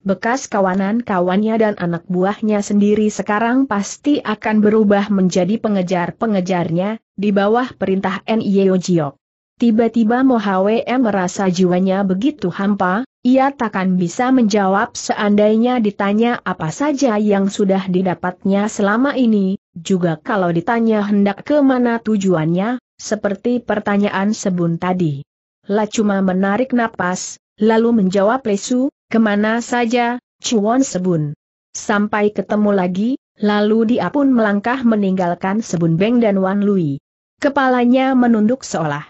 bekas kawanan-kawannya dan anak buahnya sendiri sekarang pasti akan berubah menjadi pengejar-pengejarnya, di bawah perintah N.I.O. E Jiok. Tiba-tiba Mohawe merasa jiwanya begitu hampa, ia takkan bisa menjawab seandainya ditanya apa saja yang sudah didapatnya selama ini, juga kalau ditanya hendak ke mana tujuannya, seperti pertanyaan sebun tadi. La cuma menarik napas, lalu menjawab lesu, Kemana saja, Chuan Sebun? Sampai ketemu lagi, lalu dia pun melangkah meninggalkan Sebun Beng dan Wan Lui. Kepalanya menunduk seolah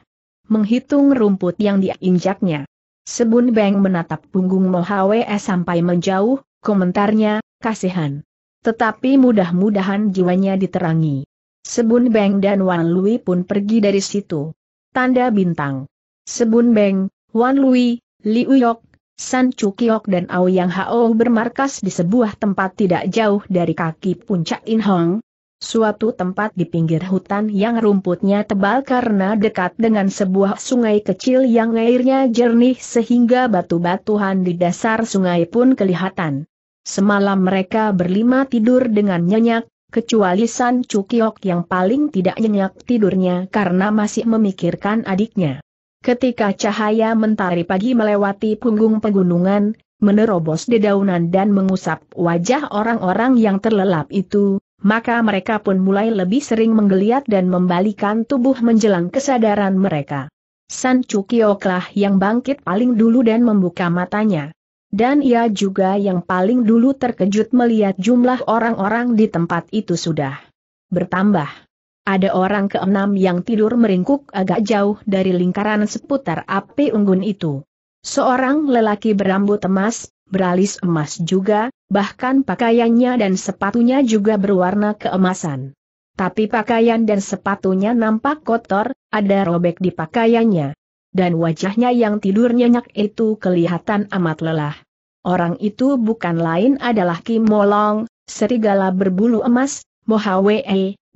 menghitung rumput yang diinjaknya. Sebun Beng menatap punggung Mohawe sampai menjauh, komentarnya, kasihan. Tetapi mudah-mudahan jiwanya diterangi. Sebun Beng dan Wan Lui pun pergi dari situ. Tanda bintang. Sebun Beng, Wan Lui, Li Uyok, San Cukiok dan Aoyang Hao bermarkas di sebuah tempat tidak jauh dari kaki puncak Inhong, suatu tempat di pinggir hutan yang rumputnya tebal karena dekat dengan sebuah sungai kecil yang airnya jernih sehingga batu-batuhan di dasar sungai pun kelihatan. Semalam mereka berlima tidur dengan nyenyak, kecuali San Cukiok yang paling tidak nyenyak tidurnya karena masih memikirkan adiknya. Ketika cahaya mentari pagi melewati punggung pegunungan, menerobos dedaunan dan mengusap wajah orang-orang yang terlelap itu, maka mereka pun mulai lebih sering menggeliat dan membalikan tubuh menjelang kesadaran mereka. San Chukioklah yang bangkit paling dulu dan membuka matanya. Dan ia juga yang paling dulu terkejut melihat jumlah orang-orang di tempat itu sudah bertambah. Ada orang keenam yang tidur meringkuk agak jauh dari lingkaran seputar api unggun itu. Seorang lelaki berambut emas, beralis emas juga, bahkan pakaiannya dan sepatunya juga berwarna keemasan. Tapi pakaian dan sepatunya nampak kotor, ada robek di pakaiannya. Dan wajahnya yang tidur nyenyak itu kelihatan amat lelah. Orang itu bukan lain adalah Kim Molong, serigala berbulu emas, Mohawe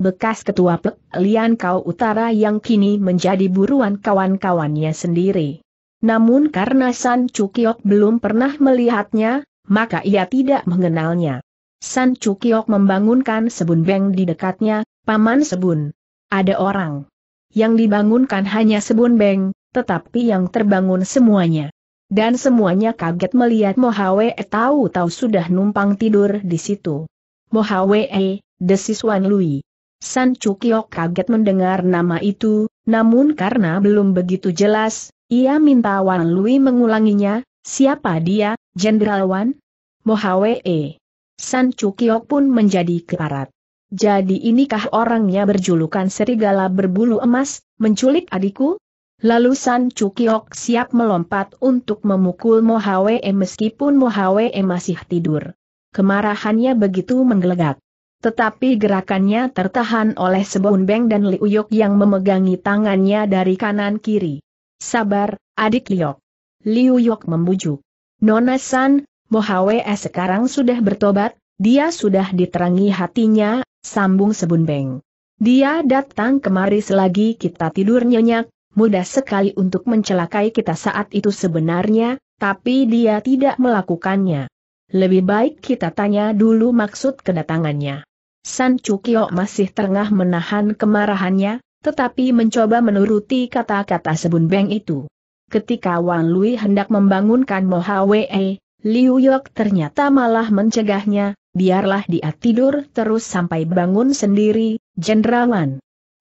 bekas ketua Pek Lian Kau Utara yang kini menjadi buruan kawan-kawannya sendiri. Namun karena San Cukiok belum pernah melihatnya, maka ia tidak mengenalnya. San Cukiok membangunkan sebun beng di dekatnya, paman sebun. Ada orang. Yang dibangunkan hanya sebun beng, tetapi yang terbangun semuanya. Dan semuanya kaget melihat Mohawe e tahu-tahu sudah numpang tidur di situ. Mohawe, desis Wan Lui. San Cukiok kaget mendengar nama itu, namun karena belum begitu jelas, ia minta Wan Lui mengulanginya, siapa dia, Jenderal Wan? Mohawee. San Cukiok pun menjadi keparat. Jadi inikah orangnya berjulukan serigala berbulu emas, menculik adikku? Lalu San Cukiok siap melompat untuk memukul Mohawee meskipun Mohawee masih tidur. Kemarahannya begitu menggelegak. Tetapi gerakannya tertahan oleh Sebun Beng dan Li yang memegangi tangannya dari kanan kiri. Sabar, adik Liok. Li membujuk. Nona San, Mohawe sekarang sudah bertobat, dia sudah diterangi hatinya, sambung Sebun Beng. Dia datang kemari selagi kita tidur nyenyak, mudah sekali untuk mencelakai kita saat itu sebenarnya, tapi dia tidak melakukannya. Lebih baik kita tanya dulu maksud kedatangannya. San Chukio masih tengah menahan kemarahannya, tetapi mencoba menuruti kata-kata Sebun Beng itu. Ketika Wan Lui hendak membangunkan Wei, Liu Yok ternyata malah mencegahnya, biarlah dia tidur terus sampai bangun sendiri, Jenderal Wan.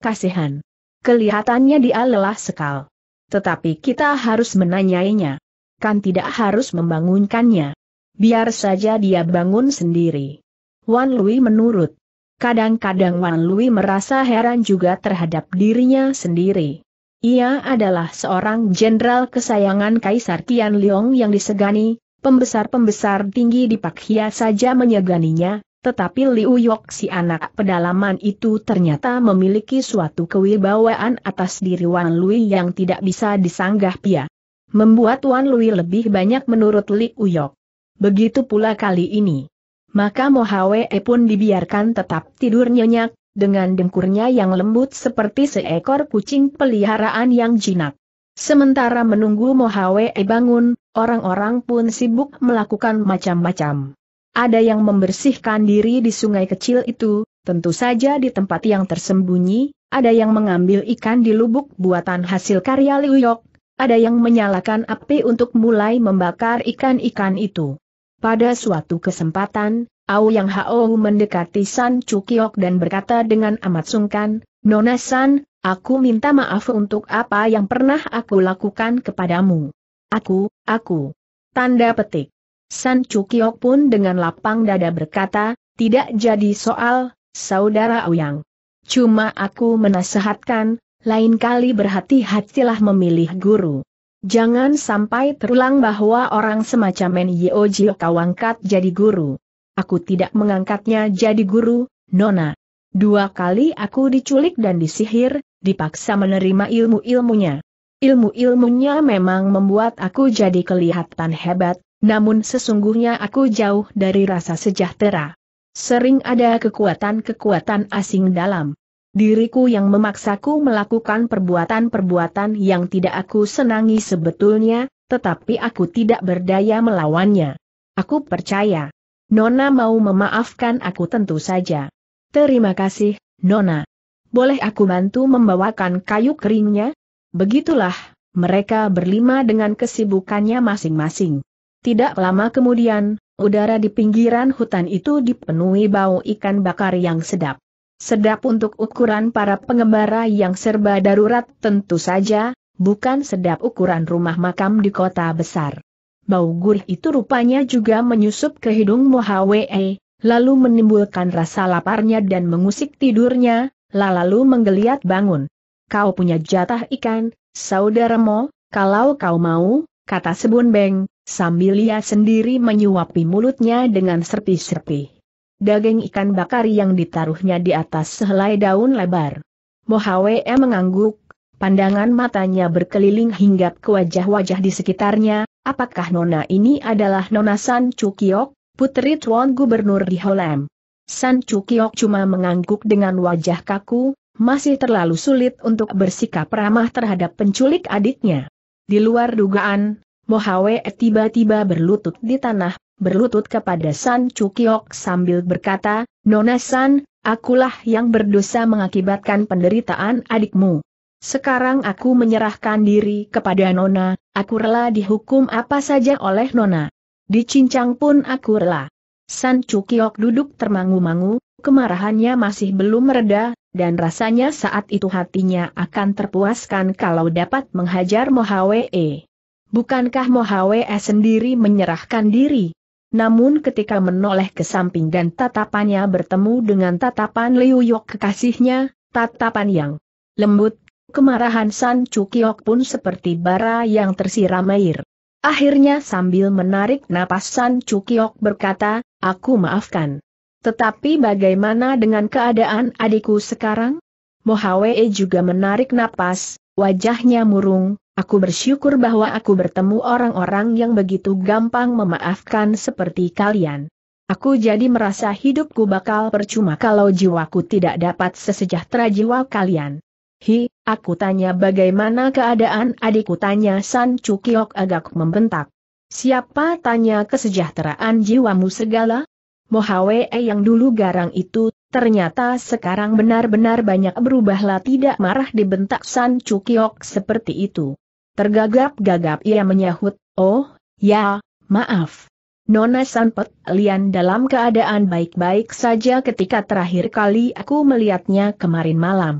Kasihan. Kelihatannya dia lelah sekal. Tetapi kita harus menanyainya. Kan tidak harus membangunkannya. Biar saja dia bangun sendiri. Wan Lui menurut. Kadang-kadang Wan Lui merasa heran juga terhadap dirinya sendiri. Ia adalah seorang jenderal kesayangan Kaisar Tian Liong yang disegani, pembesar-pembesar tinggi di Hia saja menyeganinya, tetapi Liu Yok si anak pedalaman itu ternyata memiliki suatu kewibawaan atas diri Wan Lui yang tidak bisa disanggah pia. Membuat Wan Lui lebih banyak menurut Liu Yok. Begitu pula kali ini maka Mohawe pun dibiarkan tetap tidur nyenyak, dengan dengkurnya yang lembut seperti seekor kucing peliharaan yang jinak. Sementara menunggu Mohawe bangun, orang-orang pun sibuk melakukan macam-macam. Ada yang membersihkan diri di sungai kecil itu, tentu saja di tempat yang tersembunyi, ada yang mengambil ikan di lubuk buatan hasil karya Liuyok, ada yang menyalakan api untuk mulai membakar ikan-ikan itu. Pada suatu kesempatan, Au Yang Hao mendekati San Cukiok dan berkata dengan amat sungkan, Nona San, aku minta maaf untuk apa yang pernah aku lakukan kepadamu. Aku, aku. Tanda petik. San Cukiok pun dengan lapang dada berkata, tidak jadi soal, saudara Au Yang. Cuma aku menasehatkan, lain kali berhati-hatilah memilih guru. Jangan sampai terulang bahwa orang semacam Nyo Jio kau angkat jadi guru. Aku tidak mengangkatnya jadi guru, Nona. Dua kali aku diculik dan disihir, dipaksa menerima ilmu-ilmunya. Ilmu-ilmunya memang membuat aku jadi kelihatan hebat, namun sesungguhnya aku jauh dari rasa sejahtera. Sering ada kekuatan-kekuatan asing dalam Diriku yang memaksaku melakukan perbuatan-perbuatan yang tidak aku senangi sebetulnya, tetapi aku tidak berdaya melawannya. Aku percaya. Nona mau memaafkan aku tentu saja. Terima kasih, Nona. Boleh aku bantu membawakan kayu keringnya? Begitulah, mereka berlima dengan kesibukannya masing-masing. Tidak lama kemudian, udara di pinggiran hutan itu dipenuhi bau ikan bakar yang sedap. Sedap untuk ukuran para pengembara yang serba darurat tentu saja, bukan sedap ukuran rumah makam di kota besar. Bau gurih itu rupanya juga menyusup ke hidung Mohawee, lalu menimbulkan rasa laparnya dan mengusik tidurnya, lalu menggeliat bangun. Kau punya jatah ikan, saudara Mo, kalau kau mau, kata Sebun Beng, sambil ia sendiri menyuapi mulutnya dengan serpi-serpi daging ikan bakar yang ditaruhnya di atas sehelai daun lebar. Mohawe mengangguk, pandangan matanya berkeliling hingga ke wajah-wajah di sekitarnya, apakah nona ini adalah nona San Chukiok, putri tuan gubernur di Holem? San Chukiok cuma mengangguk dengan wajah kaku, masih terlalu sulit untuk bersikap ramah terhadap penculik adiknya. Di luar dugaan, Mohawe tiba-tiba berlutut di tanah, berlutut kepada San Cukiok sambil berkata, Nona San, akulah yang berdosa mengakibatkan penderitaan adikmu. Sekarang aku menyerahkan diri kepada Nona, aku rela dihukum apa saja oleh Nona. Dicincang pun aku rela. San Cukiok duduk termangu-mangu, kemarahannya masih belum mereda, dan rasanya saat itu hatinya akan terpuaskan kalau dapat menghajar Mohawee. Bukankah Mohawee sendiri menyerahkan diri? Namun ketika menoleh ke samping dan tatapannya bertemu dengan tatapan Liu Yok kekasihnya, tatapan yang lembut, kemarahan San Cukiok pun seperti bara yang tersiram air. Akhirnya sambil menarik napas San Cukiok berkata, aku maafkan. Tetapi bagaimana dengan keadaan adikku sekarang? Mohawee juga menarik napas, wajahnya murung, Aku bersyukur bahwa aku bertemu orang-orang yang begitu gampang memaafkan seperti kalian. Aku jadi merasa hidupku bakal percuma kalau jiwaku tidak dapat sesejahtera jiwa kalian. Hi, aku tanya bagaimana keadaan adikku tanya San Cukiok agak membentak. Siapa tanya kesejahteraan jiwamu segala? Mohawee yang dulu garang itu Ternyata sekarang benar-benar banyak berubahlah tidak marah dibentak San Cukiok seperti itu. Tergagap-gagap ia menyahut, oh, ya, maaf. Nona Sanpet Lian dalam keadaan baik-baik saja ketika terakhir kali aku melihatnya kemarin malam.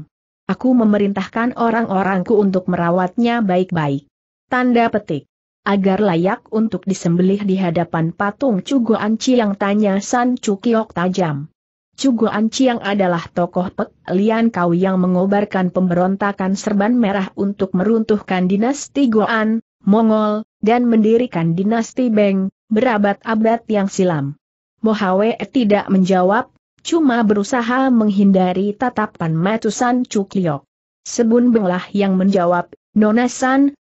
Aku memerintahkan orang-orangku untuk merawatnya baik-baik. Tanda petik agar layak untuk disembelih di hadapan patung Cugo Anci yang tanya San Cukiok tajam. Cuguan yang adalah tokoh Pek Lian Kau yang mengobarkan pemberontakan Serban Merah untuk meruntuhkan dinasti Goan, Mongol, dan mendirikan dinasti Beng, berabad-abad yang silam. Mohawe tidak menjawab, cuma berusaha menghindari tatapan Matusan Cukliok. Sebun Benglah yang menjawab, Nona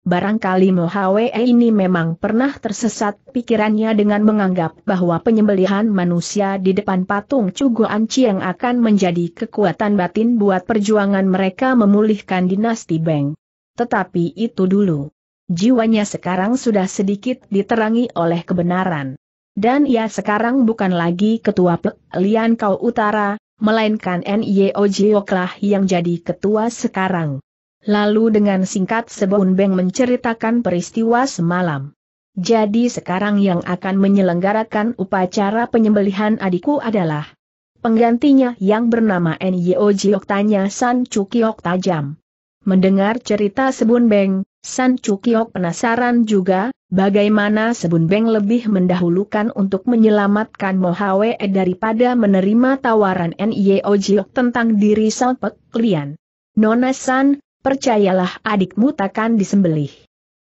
Barangkali Mohawe ini memang pernah tersesat pikirannya dengan menganggap bahwa penyembelihan manusia di depan patung Anci yang akan menjadi kekuatan batin buat perjuangan mereka memulihkan dinasti Beng. Tetapi itu dulu. Jiwanya sekarang sudah sedikit diterangi oleh kebenaran. Dan ia sekarang bukan lagi ketua Pek Lian Kau Utara, melainkan N.Y.O. Jioklah yang jadi ketua sekarang. Lalu dengan singkat Sebun Beng menceritakan peristiwa semalam. Jadi sekarang yang akan menyelenggarakan upacara penyembelihan adikku adalah penggantinya yang bernama Nyo Jiok tanya San Cukiok tajam. Mendengar cerita Sebun Beng, San Cukiok penasaran juga, bagaimana Sebun Beng lebih mendahulukan untuk menyelamatkan Mohawe daripada menerima tawaran Nyo Jiok tentang diri Salpek Klian. Nona San, percayalah adikmu takkan disembelih.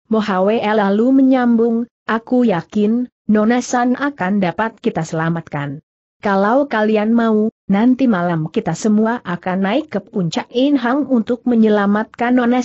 Mohawe lalu menyambung, aku yakin, Nona akan dapat kita selamatkan. Kalau kalian mau, nanti malam kita semua akan naik ke puncak Inhang untuk menyelamatkan Nona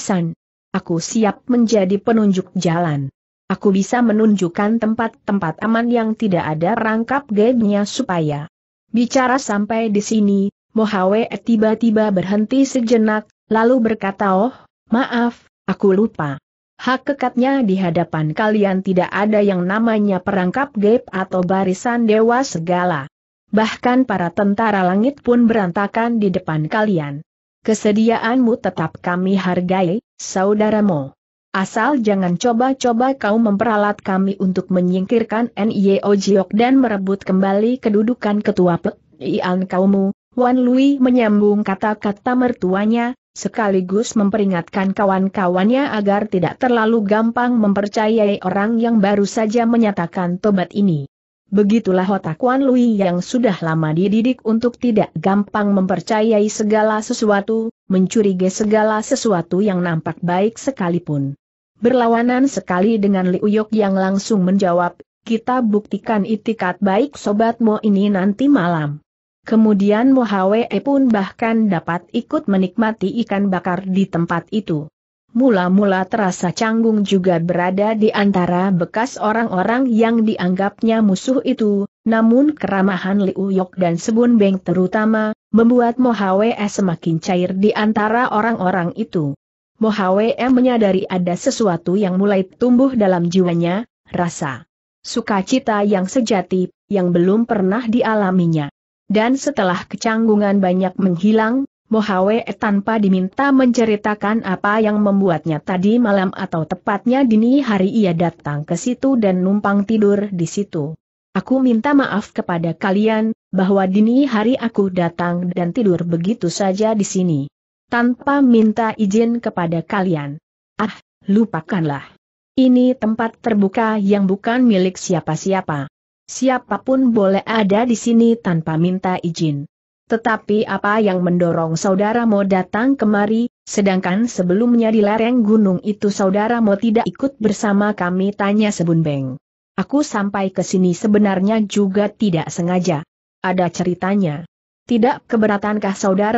Aku siap menjadi penunjuk jalan. Aku bisa menunjukkan tempat-tempat aman yang tidak ada rangkap gagnya supaya. Bicara sampai di sini, Mohawe tiba-tiba berhenti sejenak, Lalu berkata oh, maaf, aku lupa. Hak kekatnya di hadapan kalian tidak ada yang namanya perangkap gap atau barisan dewa segala. Bahkan para tentara langit pun berantakan di depan kalian. Kesediaanmu tetap kami hargai, saudaramu. Asal jangan coba-coba kau memperalat kami untuk menyingkirkan N.I.O. Jiok dan merebut kembali kedudukan ketua Ian kaummu, Wan Lui menyambung kata-kata mertuanya, sekaligus memperingatkan kawan-kawannya agar tidak terlalu gampang mempercayai orang yang baru saja menyatakan tobat ini. Begitulah otak Wan Lui yang sudah lama dididik untuk tidak gampang mempercayai segala sesuatu, mencurigai segala sesuatu yang nampak baik sekalipun. Berlawanan sekali dengan Liu Yok yang langsung menjawab, kita buktikan itikat baik sobatmu ini nanti malam. Kemudian Mohawe e pun bahkan dapat ikut menikmati ikan bakar di tempat itu. Mula-mula terasa canggung juga berada di antara bekas orang-orang yang dianggapnya musuh itu, namun keramahan Liu Yok dan Sebun Beng terutama, membuat Mohawe e semakin cair di antara orang-orang itu. Mohawe e menyadari ada sesuatu yang mulai tumbuh dalam jiwanya, rasa sukacita yang sejati, yang belum pernah dialaminya. Dan setelah kecanggungan banyak menghilang, Mohawe tanpa diminta menceritakan apa yang membuatnya tadi malam atau tepatnya dini hari ia datang ke situ dan numpang tidur di situ. Aku minta maaf kepada kalian, bahwa dini hari aku datang dan tidur begitu saja di sini. Tanpa minta izin kepada kalian. Ah, lupakanlah. Ini tempat terbuka yang bukan milik siapa-siapa. Siapapun boleh ada di sini tanpa minta izin. Tetapi apa yang mendorong Saudara mau datang kemari, sedangkan sebelumnya di lereng gunung itu Saudara mau tidak ikut bersama kami tanya Sebun Beng. Aku sampai ke sini sebenarnya juga tidak sengaja. Ada ceritanya. Tidak keberatankah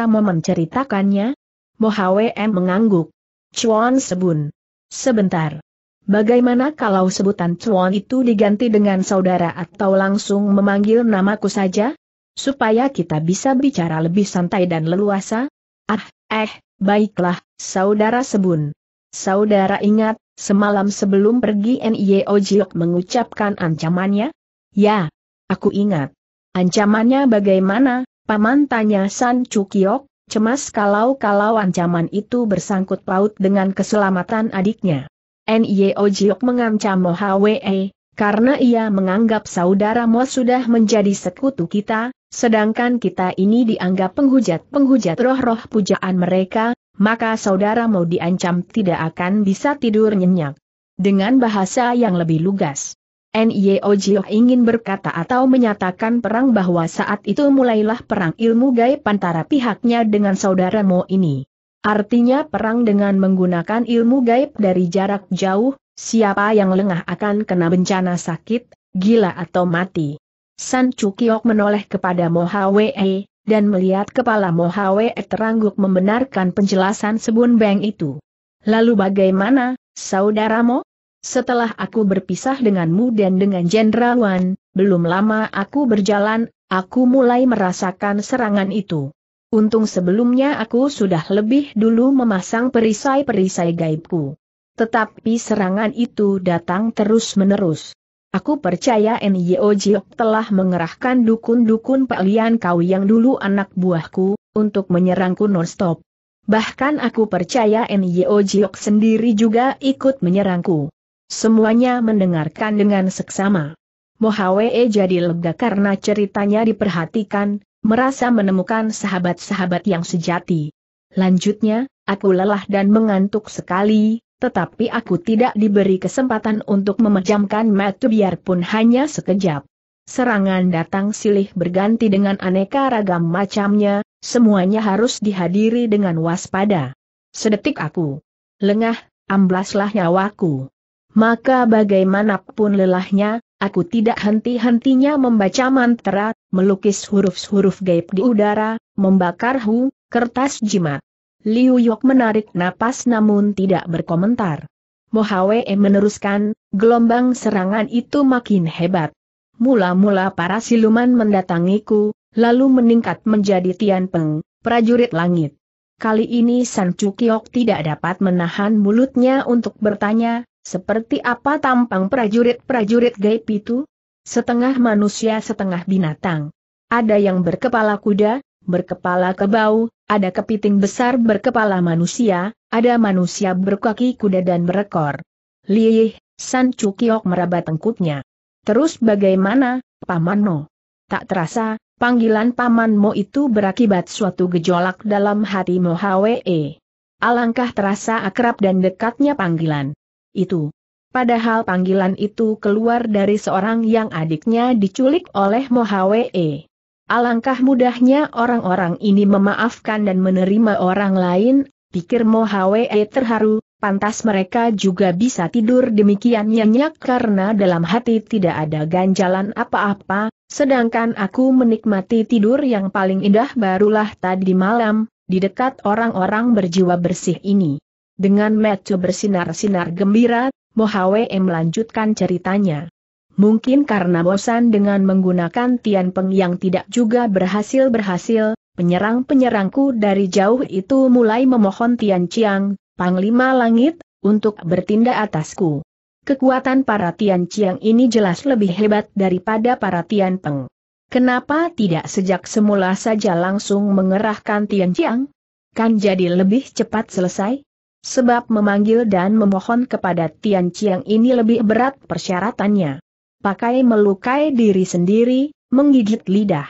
mau menceritakannya? Mohawem M mengangguk. Chuan Sebun. Sebentar. Bagaimana kalau sebutan cuan itu diganti dengan saudara atau langsung memanggil namaku saja? Supaya kita bisa bicara lebih santai dan leluasa? Ah, eh, baiklah, saudara sebun. Saudara ingat, semalam sebelum pergi N.I.O. Jiok mengucapkan ancamannya? Ya, aku ingat. Ancamannya bagaimana, paman tanya San Cukiok, cemas kalau-kalau ancaman itu bersangkut paut dengan keselamatan adiknya. N.Y.O. Jiok mengancam Mo Hwe, e, karena ia menganggap saudara Mo sudah menjadi sekutu kita, sedangkan kita ini dianggap penghujat-penghujat roh-roh pujaan mereka, maka saudara Mo diancam tidak akan bisa tidur nyenyak. Dengan bahasa yang lebih lugas. N.Y.O. Jiok ingin berkata atau menyatakan perang bahwa saat itu mulailah perang ilmu gaib antara pihaknya dengan saudara Mo ini. Artinya perang dengan menggunakan ilmu gaib dari jarak jauh, siapa yang lengah akan kena bencana sakit, gila atau mati. San Chukyok menoleh kepada Mohawei, e, dan melihat kepala Mohawei e terangguk membenarkan penjelasan Sebun Beng itu. Lalu bagaimana, saudaramu? Setelah aku berpisah denganmu dan dengan Jenderal Wan, belum lama aku berjalan, aku mulai merasakan serangan itu. Untung sebelumnya aku sudah lebih dulu memasang perisai-perisai gaibku. Tetapi serangan itu datang terus-menerus. Aku percaya Nyo telah mengerahkan dukun-dukun pelian kau yang dulu anak buahku, untuk menyerangku non-stop. Bahkan aku percaya Nyo sendiri juga ikut menyerangku. Semuanya mendengarkan dengan seksama. Mohawee jadi lega karena ceritanya diperhatikan, merasa menemukan sahabat-sahabat yang sejati. Lanjutnya, aku lelah dan mengantuk sekali, tetapi aku tidak diberi kesempatan untuk memejamkan mata biarpun hanya sekejap. Serangan datang silih berganti dengan aneka ragam macamnya, semuanya harus dihadiri dengan waspada. Sedetik aku lengah, amblaslah nyawaku. Maka bagaimanapun lelahnya, Aku tidak henti-hentinya membaca mantra, melukis huruf-huruf gaib di udara, membakar hu, kertas jimat. Liu Yok menarik napas namun tidak berkomentar. Mohawe meneruskan, gelombang serangan itu makin hebat. Mula-mula para siluman mendatangiku, lalu meningkat menjadi Tian Peng, prajurit langit. Kali ini San Yoke tidak dapat menahan mulutnya untuk bertanya, seperti apa tampang prajurit-prajurit gaib itu? Setengah manusia setengah binatang. Ada yang berkepala kuda, berkepala kebau, ada kepiting besar berkepala manusia, ada manusia berkaki kuda dan berekor. Lih, San Cukiok meraba tengkuknya. Terus bagaimana, Paman Mo? Tak terasa, panggilan Paman Mo itu berakibat suatu gejolak dalam hati Mo Hwe. Alangkah terasa akrab dan dekatnya panggilan itu. Padahal panggilan itu keluar dari seorang yang adiknya diculik oleh Mohawe. Alangkah mudahnya orang-orang ini memaafkan dan menerima orang lain, pikir Mohawe terharu, pantas mereka juga bisa tidur demikian nyenyak karena dalam hati tidak ada ganjalan apa-apa, sedangkan aku menikmati tidur yang paling indah barulah tadi malam, di dekat orang-orang berjiwa bersih ini. Dengan mata bersinar-sinar gembira, Mohawe melanjutkan ceritanya. Mungkin karena bosan dengan menggunakan Tian Peng yang tidak juga berhasil-berhasil, penyerang-penyerangku dari jauh itu mulai memohon Tian Chiang, Panglima Langit, untuk bertindak atasku. Kekuatan para Tian Chiang ini jelas lebih hebat daripada para Tian Peng. Kenapa tidak sejak semula saja langsung mengerahkan Tian Chiang? Kan jadi lebih cepat selesai? Sebab memanggil dan memohon kepada Tian Chiang ini lebih berat persyaratannya. Pakai melukai diri sendiri, menggigit lidah.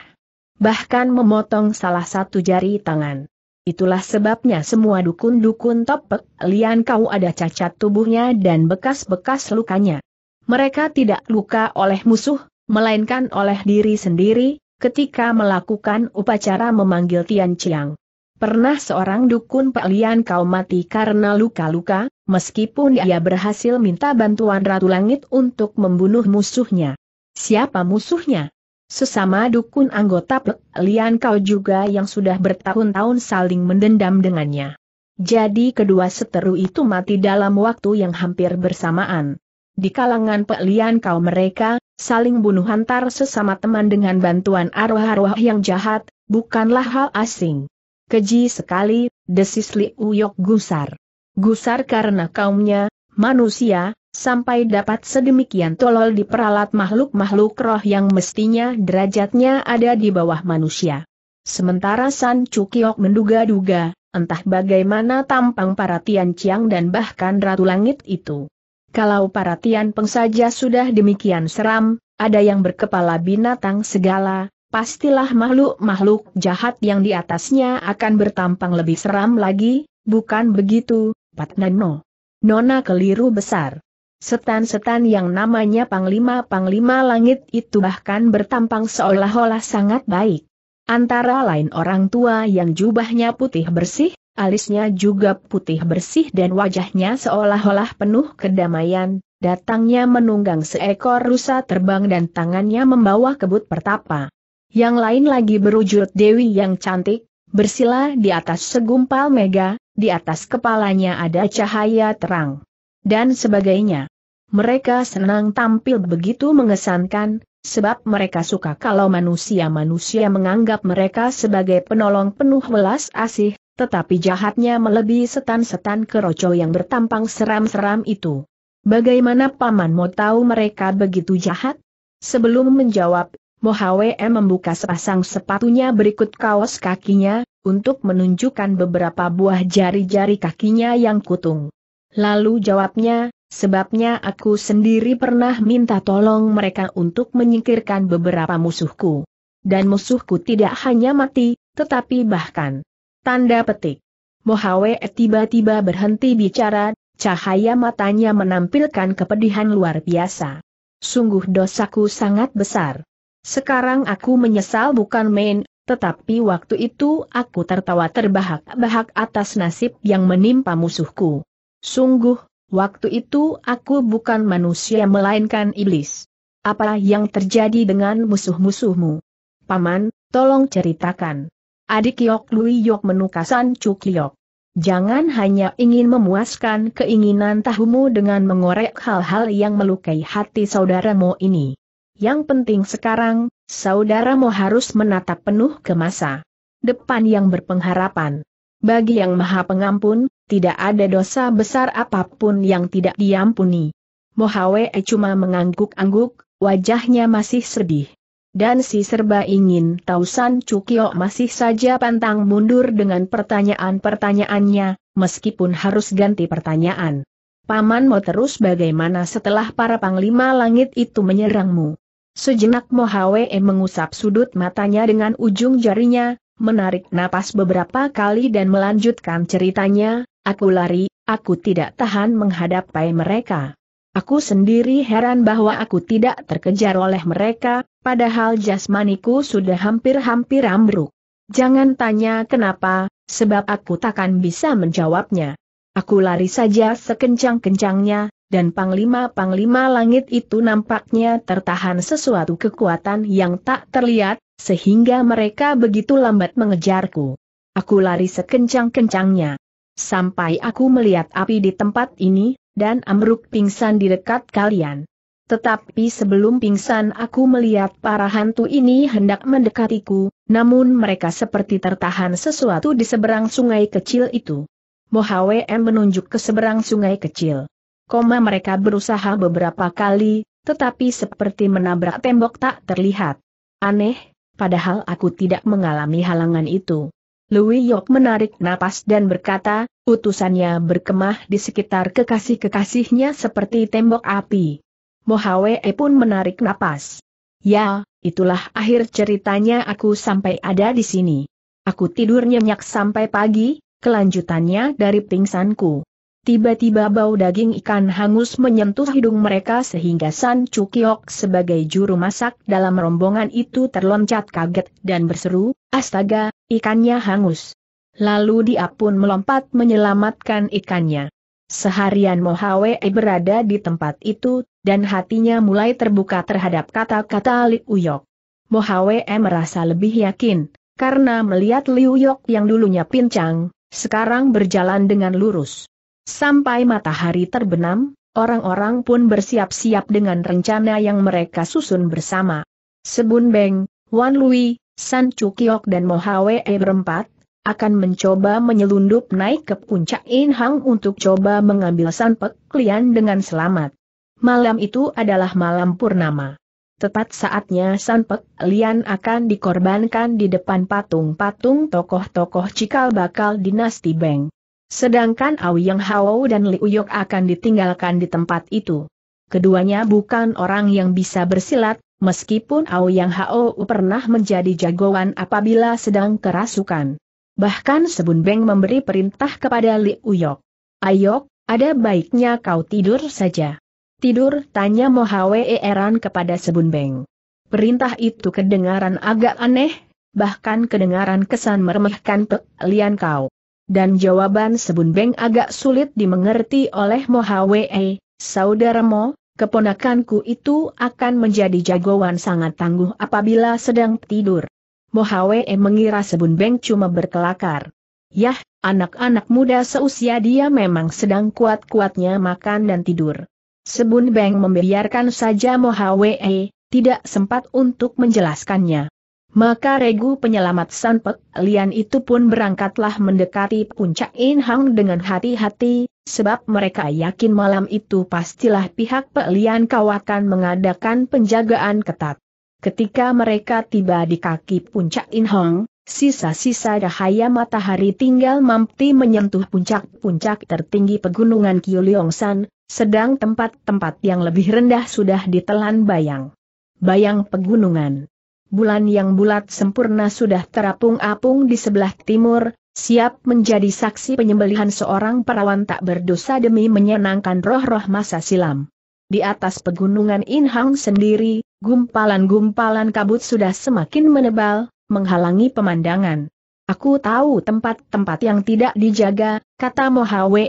Bahkan memotong salah satu jari tangan. Itulah sebabnya semua dukun-dukun topek lian kau ada cacat tubuhnya dan bekas-bekas lukanya. Mereka tidak luka oleh musuh, melainkan oleh diri sendiri, ketika melakukan upacara memanggil Tian Chiang. Pernah seorang dukun Lian kau mati karena luka-luka, meskipun ia berhasil minta bantuan Ratu Langit untuk membunuh musuhnya. Siapa musuhnya? Sesama dukun anggota Lian kau juga yang sudah bertahun-tahun saling mendendam dengannya. Jadi kedua seteru itu mati dalam waktu yang hampir bersamaan. Di kalangan Lian kau mereka, saling bunuh antar sesama teman dengan bantuan arwah-arwah yang jahat, bukanlah hal asing. Keji sekali, desis Li Uyok gusar. Gusar karena kaumnya, manusia, sampai dapat sedemikian tolol di peralat makhluk-makhluk roh yang mestinya derajatnya ada di bawah manusia. Sementara San Cukiok menduga-duga, entah bagaimana tampang para Tian Chiang dan bahkan Ratu Langit itu. Kalau para Tian Peng saja sudah demikian seram, ada yang berkepala binatang segala, pastilah makhluk-makhluk jahat yang di atasnya akan bertampang lebih seram lagi, bukan begitu, Patnano. Nona keliru besar. Setan-setan yang namanya Panglima-Panglima Langit itu bahkan bertampang seolah-olah sangat baik. Antara lain orang tua yang jubahnya putih bersih, alisnya juga putih bersih dan wajahnya seolah-olah penuh kedamaian, datangnya menunggang seekor rusa terbang dan tangannya membawa kebut pertapa. Yang lain lagi berujud Dewi yang cantik, bersila di atas segumpal mega, di atas kepalanya ada cahaya terang. Dan sebagainya. Mereka senang tampil begitu mengesankan, sebab mereka suka kalau manusia-manusia menganggap mereka sebagai penolong penuh welas asih, tetapi jahatnya melebihi setan-setan keroco yang bertampang seram-seram itu. Bagaimana Paman mau tahu mereka begitu jahat? Sebelum menjawab, Mohawe membuka sepasang sepatunya berikut kaos kakinya, untuk menunjukkan beberapa buah jari-jari kakinya yang kutung. Lalu jawabnya, sebabnya aku sendiri pernah minta tolong mereka untuk menyingkirkan beberapa musuhku. Dan musuhku tidak hanya mati, tetapi bahkan. Tanda petik. Mohawe tiba-tiba berhenti bicara, cahaya matanya menampilkan kepedihan luar biasa. Sungguh dosaku sangat besar. Sekarang aku menyesal bukan main, tetapi waktu itu aku tertawa terbahak-bahak atas nasib yang menimpa musuhku. Sungguh, waktu itu aku bukan manusia melainkan iblis. Apa yang terjadi dengan musuh-musuhmu? Paman, tolong ceritakan. Adik Yok Lui Yok menukasan Cuk Yok. Jangan hanya ingin memuaskan keinginan tahumu dengan mengorek hal-hal yang melukai hati saudaramu ini. Yang penting sekarang, saudaramu harus menatap penuh ke masa depan yang berpengharapan. Bagi yang maha pengampun, tidak ada dosa besar apapun yang tidak diampuni. Mohawe cuma mengangguk-angguk, wajahnya masih sedih. Dan si serba ingin tahu San Cukio masih saja pantang mundur dengan pertanyaan-pertanyaannya, meskipun harus ganti pertanyaan. Paman mau terus bagaimana setelah para panglima langit itu menyerangmu? Sejenak Mohawe mengusap sudut matanya dengan ujung jarinya, menarik napas beberapa kali dan melanjutkan ceritanya, aku lari, aku tidak tahan menghadapi mereka. Aku sendiri heran bahwa aku tidak terkejar oleh mereka, padahal jasmaniku sudah hampir-hampir ambruk. Jangan tanya kenapa, sebab aku takkan bisa menjawabnya. Aku lari saja sekencang-kencangnya, dan panglima-panglima langit itu nampaknya tertahan sesuatu kekuatan yang tak terlihat, sehingga mereka begitu lambat mengejarku. Aku lari sekencang-kencangnya. Sampai aku melihat api di tempat ini, dan amruk pingsan di dekat kalian. Tetapi sebelum pingsan aku melihat para hantu ini hendak mendekatiku, namun mereka seperti tertahan sesuatu di seberang sungai kecil itu. Mohawem menunjuk ke seberang sungai kecil koma mereka berusaha beberapa kali, tetapi seperti menabrak tembok tak terlihat. Aneh, padahal aku tidak mengalami halangan itu. Louis Yok menarik napas dan berkata, utusannya berkemah di sekitar kekasih-kekasihnya seperti tembok api. Mohawe e pun menarik napas. Ya, itulah akhir ceritanya aku sampai ada di sini. Aku tidur nyenyak sampai pagi, kelanjutannya dari pingsanku. Tiba-tiba bau daging ikan hangus menyentuh hidung mereka sehingga San Cukiok sebagai juru masak dalam rombongan itu terloncat kaget dan berseru, Astaga, ikannya hangus. Lalu dia pun melompat menyelamatkan ikannya. Seharian Mohawe berada di tempat itu, dan hatinya mulai terbuka terhadap kata-kata Li Uyok. Mohawe merasa lebih yakin, karena melihat Liu Yok yang dulunya pincang, sekarang berjalan dengan lurus. Sampai matahari terbenam, orang-orang pun bersiap-siap dengan rencana yang mereka susun bersama. Sebun Beng, Wan Lui, San Chukyok dan Mohawe e berempat, akan mencoba menyelundup naik ke puncak Inhang untuk coba mengambil San Pek Lian dengan selamat. Malam itu adalah malam purnama. Tepat saatnya San Pek Lian akan dikorbankan di depan patung-patung tokoh-tokoh cikal bakal dinasti Beng. Sedangkan Yang Hao dan Li Uyok akan ditinggalkan di tempat itu. Keduanya bukan orang yang bisa bersilat, meskipun Yang Hao pernah menjadi jagoan apabila sedang kerasukan. Bahkan Sebun Beng memberi perintah kepada Li Uyok. Ayok, ada baiknya kau tidur saja. Tidur, tanya Mohawe Eran kepada Sebun Beng. Perintah itu kedengaran agak aneh, bahkan kedengaran kesan meremehkan pelian kau dan jawaban Sebun Beng agak sulit dimengerti oleh Mohawei, saudara Mo, keponakanku itu akan menjadi jagoan sangat tangguh apabila sedang tidur. Mohawei mengira Sebun Beng cuma berkelakar. Yah, anak-anak muda seusia dia memang sedang kuat-kuatnya makan dan tidur. Sebun Beng membiarkan saja Mohawei, tidak sempat untuk menjelaskannya. Maka regu penyelamat Sanpek Lian itu pun berangkatlah mendekati puncak Inhang dengan hati-hati, sebab mereka yakin malam itu pastilah pihak Pek Lian kau akan mengadakan penjagaan ketat. Ketika mereka tiba di kaki puncak Inhang, sisa-sisa cahaya matahari tinggal mampu menyentuh puncak-puncak tertinggi pegunungan Kiuliongsan, sedang tempat-tempat yang lebih rendah sudah ditelan bayang. Bayang pegunungan bulan yang bulat sempurna sudah terapung-apung di sebelah timur, siap menjadi saksi penyembelihan seorang perawan tak berdosa demi menyenangkan roh-roh masa silam. Di atas pegunungan Inhang sendiri, gumpalan-gumpalan kabut sudah semakin menebal, menghalangi pemandangan. Aku tahu tempat-tempat yang tidak dijaga, kata Mohawe,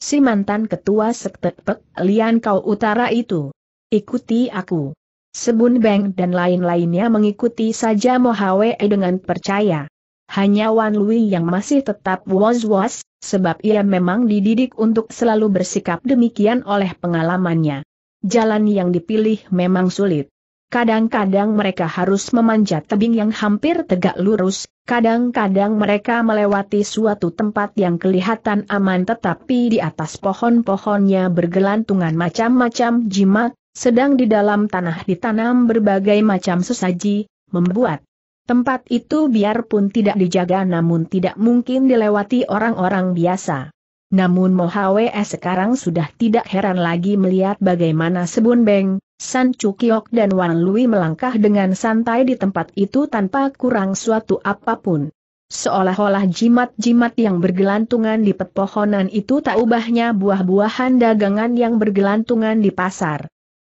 si mantan ketua sekte Pek Lian Kau Utara itu. Ikuti aku. Sebun Beng dan lain-lainnya mengikuti saja Mohawe e dengan percaya. Hanya Wan Lui yang masih tetap was-was, sebab ia memang dididik untuk selalu bersikap demikian oleh pengalamannya. Jalan yang dipilih memang sulit. Kadang-kadang mereka harus memanjat tebing yang hampir tegak lurus, kadang-kadang mereka melewati suatu tempat yang kelihatan aman tetapi di atas pohon-pohonnya bergelantungan macam-macam jimat, sedang di dalam tanah ditanam berbagai macam sesaji, membuat tempat itu biarpun tidak dijaga namun tidak mungkin dilewati orang-orang biasa. Namun Mohawe sekarang sudah tidak heran lagi melihat bagaimana Sebun Beng, San Cukiok dan Wan Lui melangkah dengan santai di tempat itu tanpa kurang suatu apapun. Seolah-olah jimat-jimat yang bergelantungan di pepohonan itu tak ubahnya buah-buahan dagangan yang bergelantungan di pasar.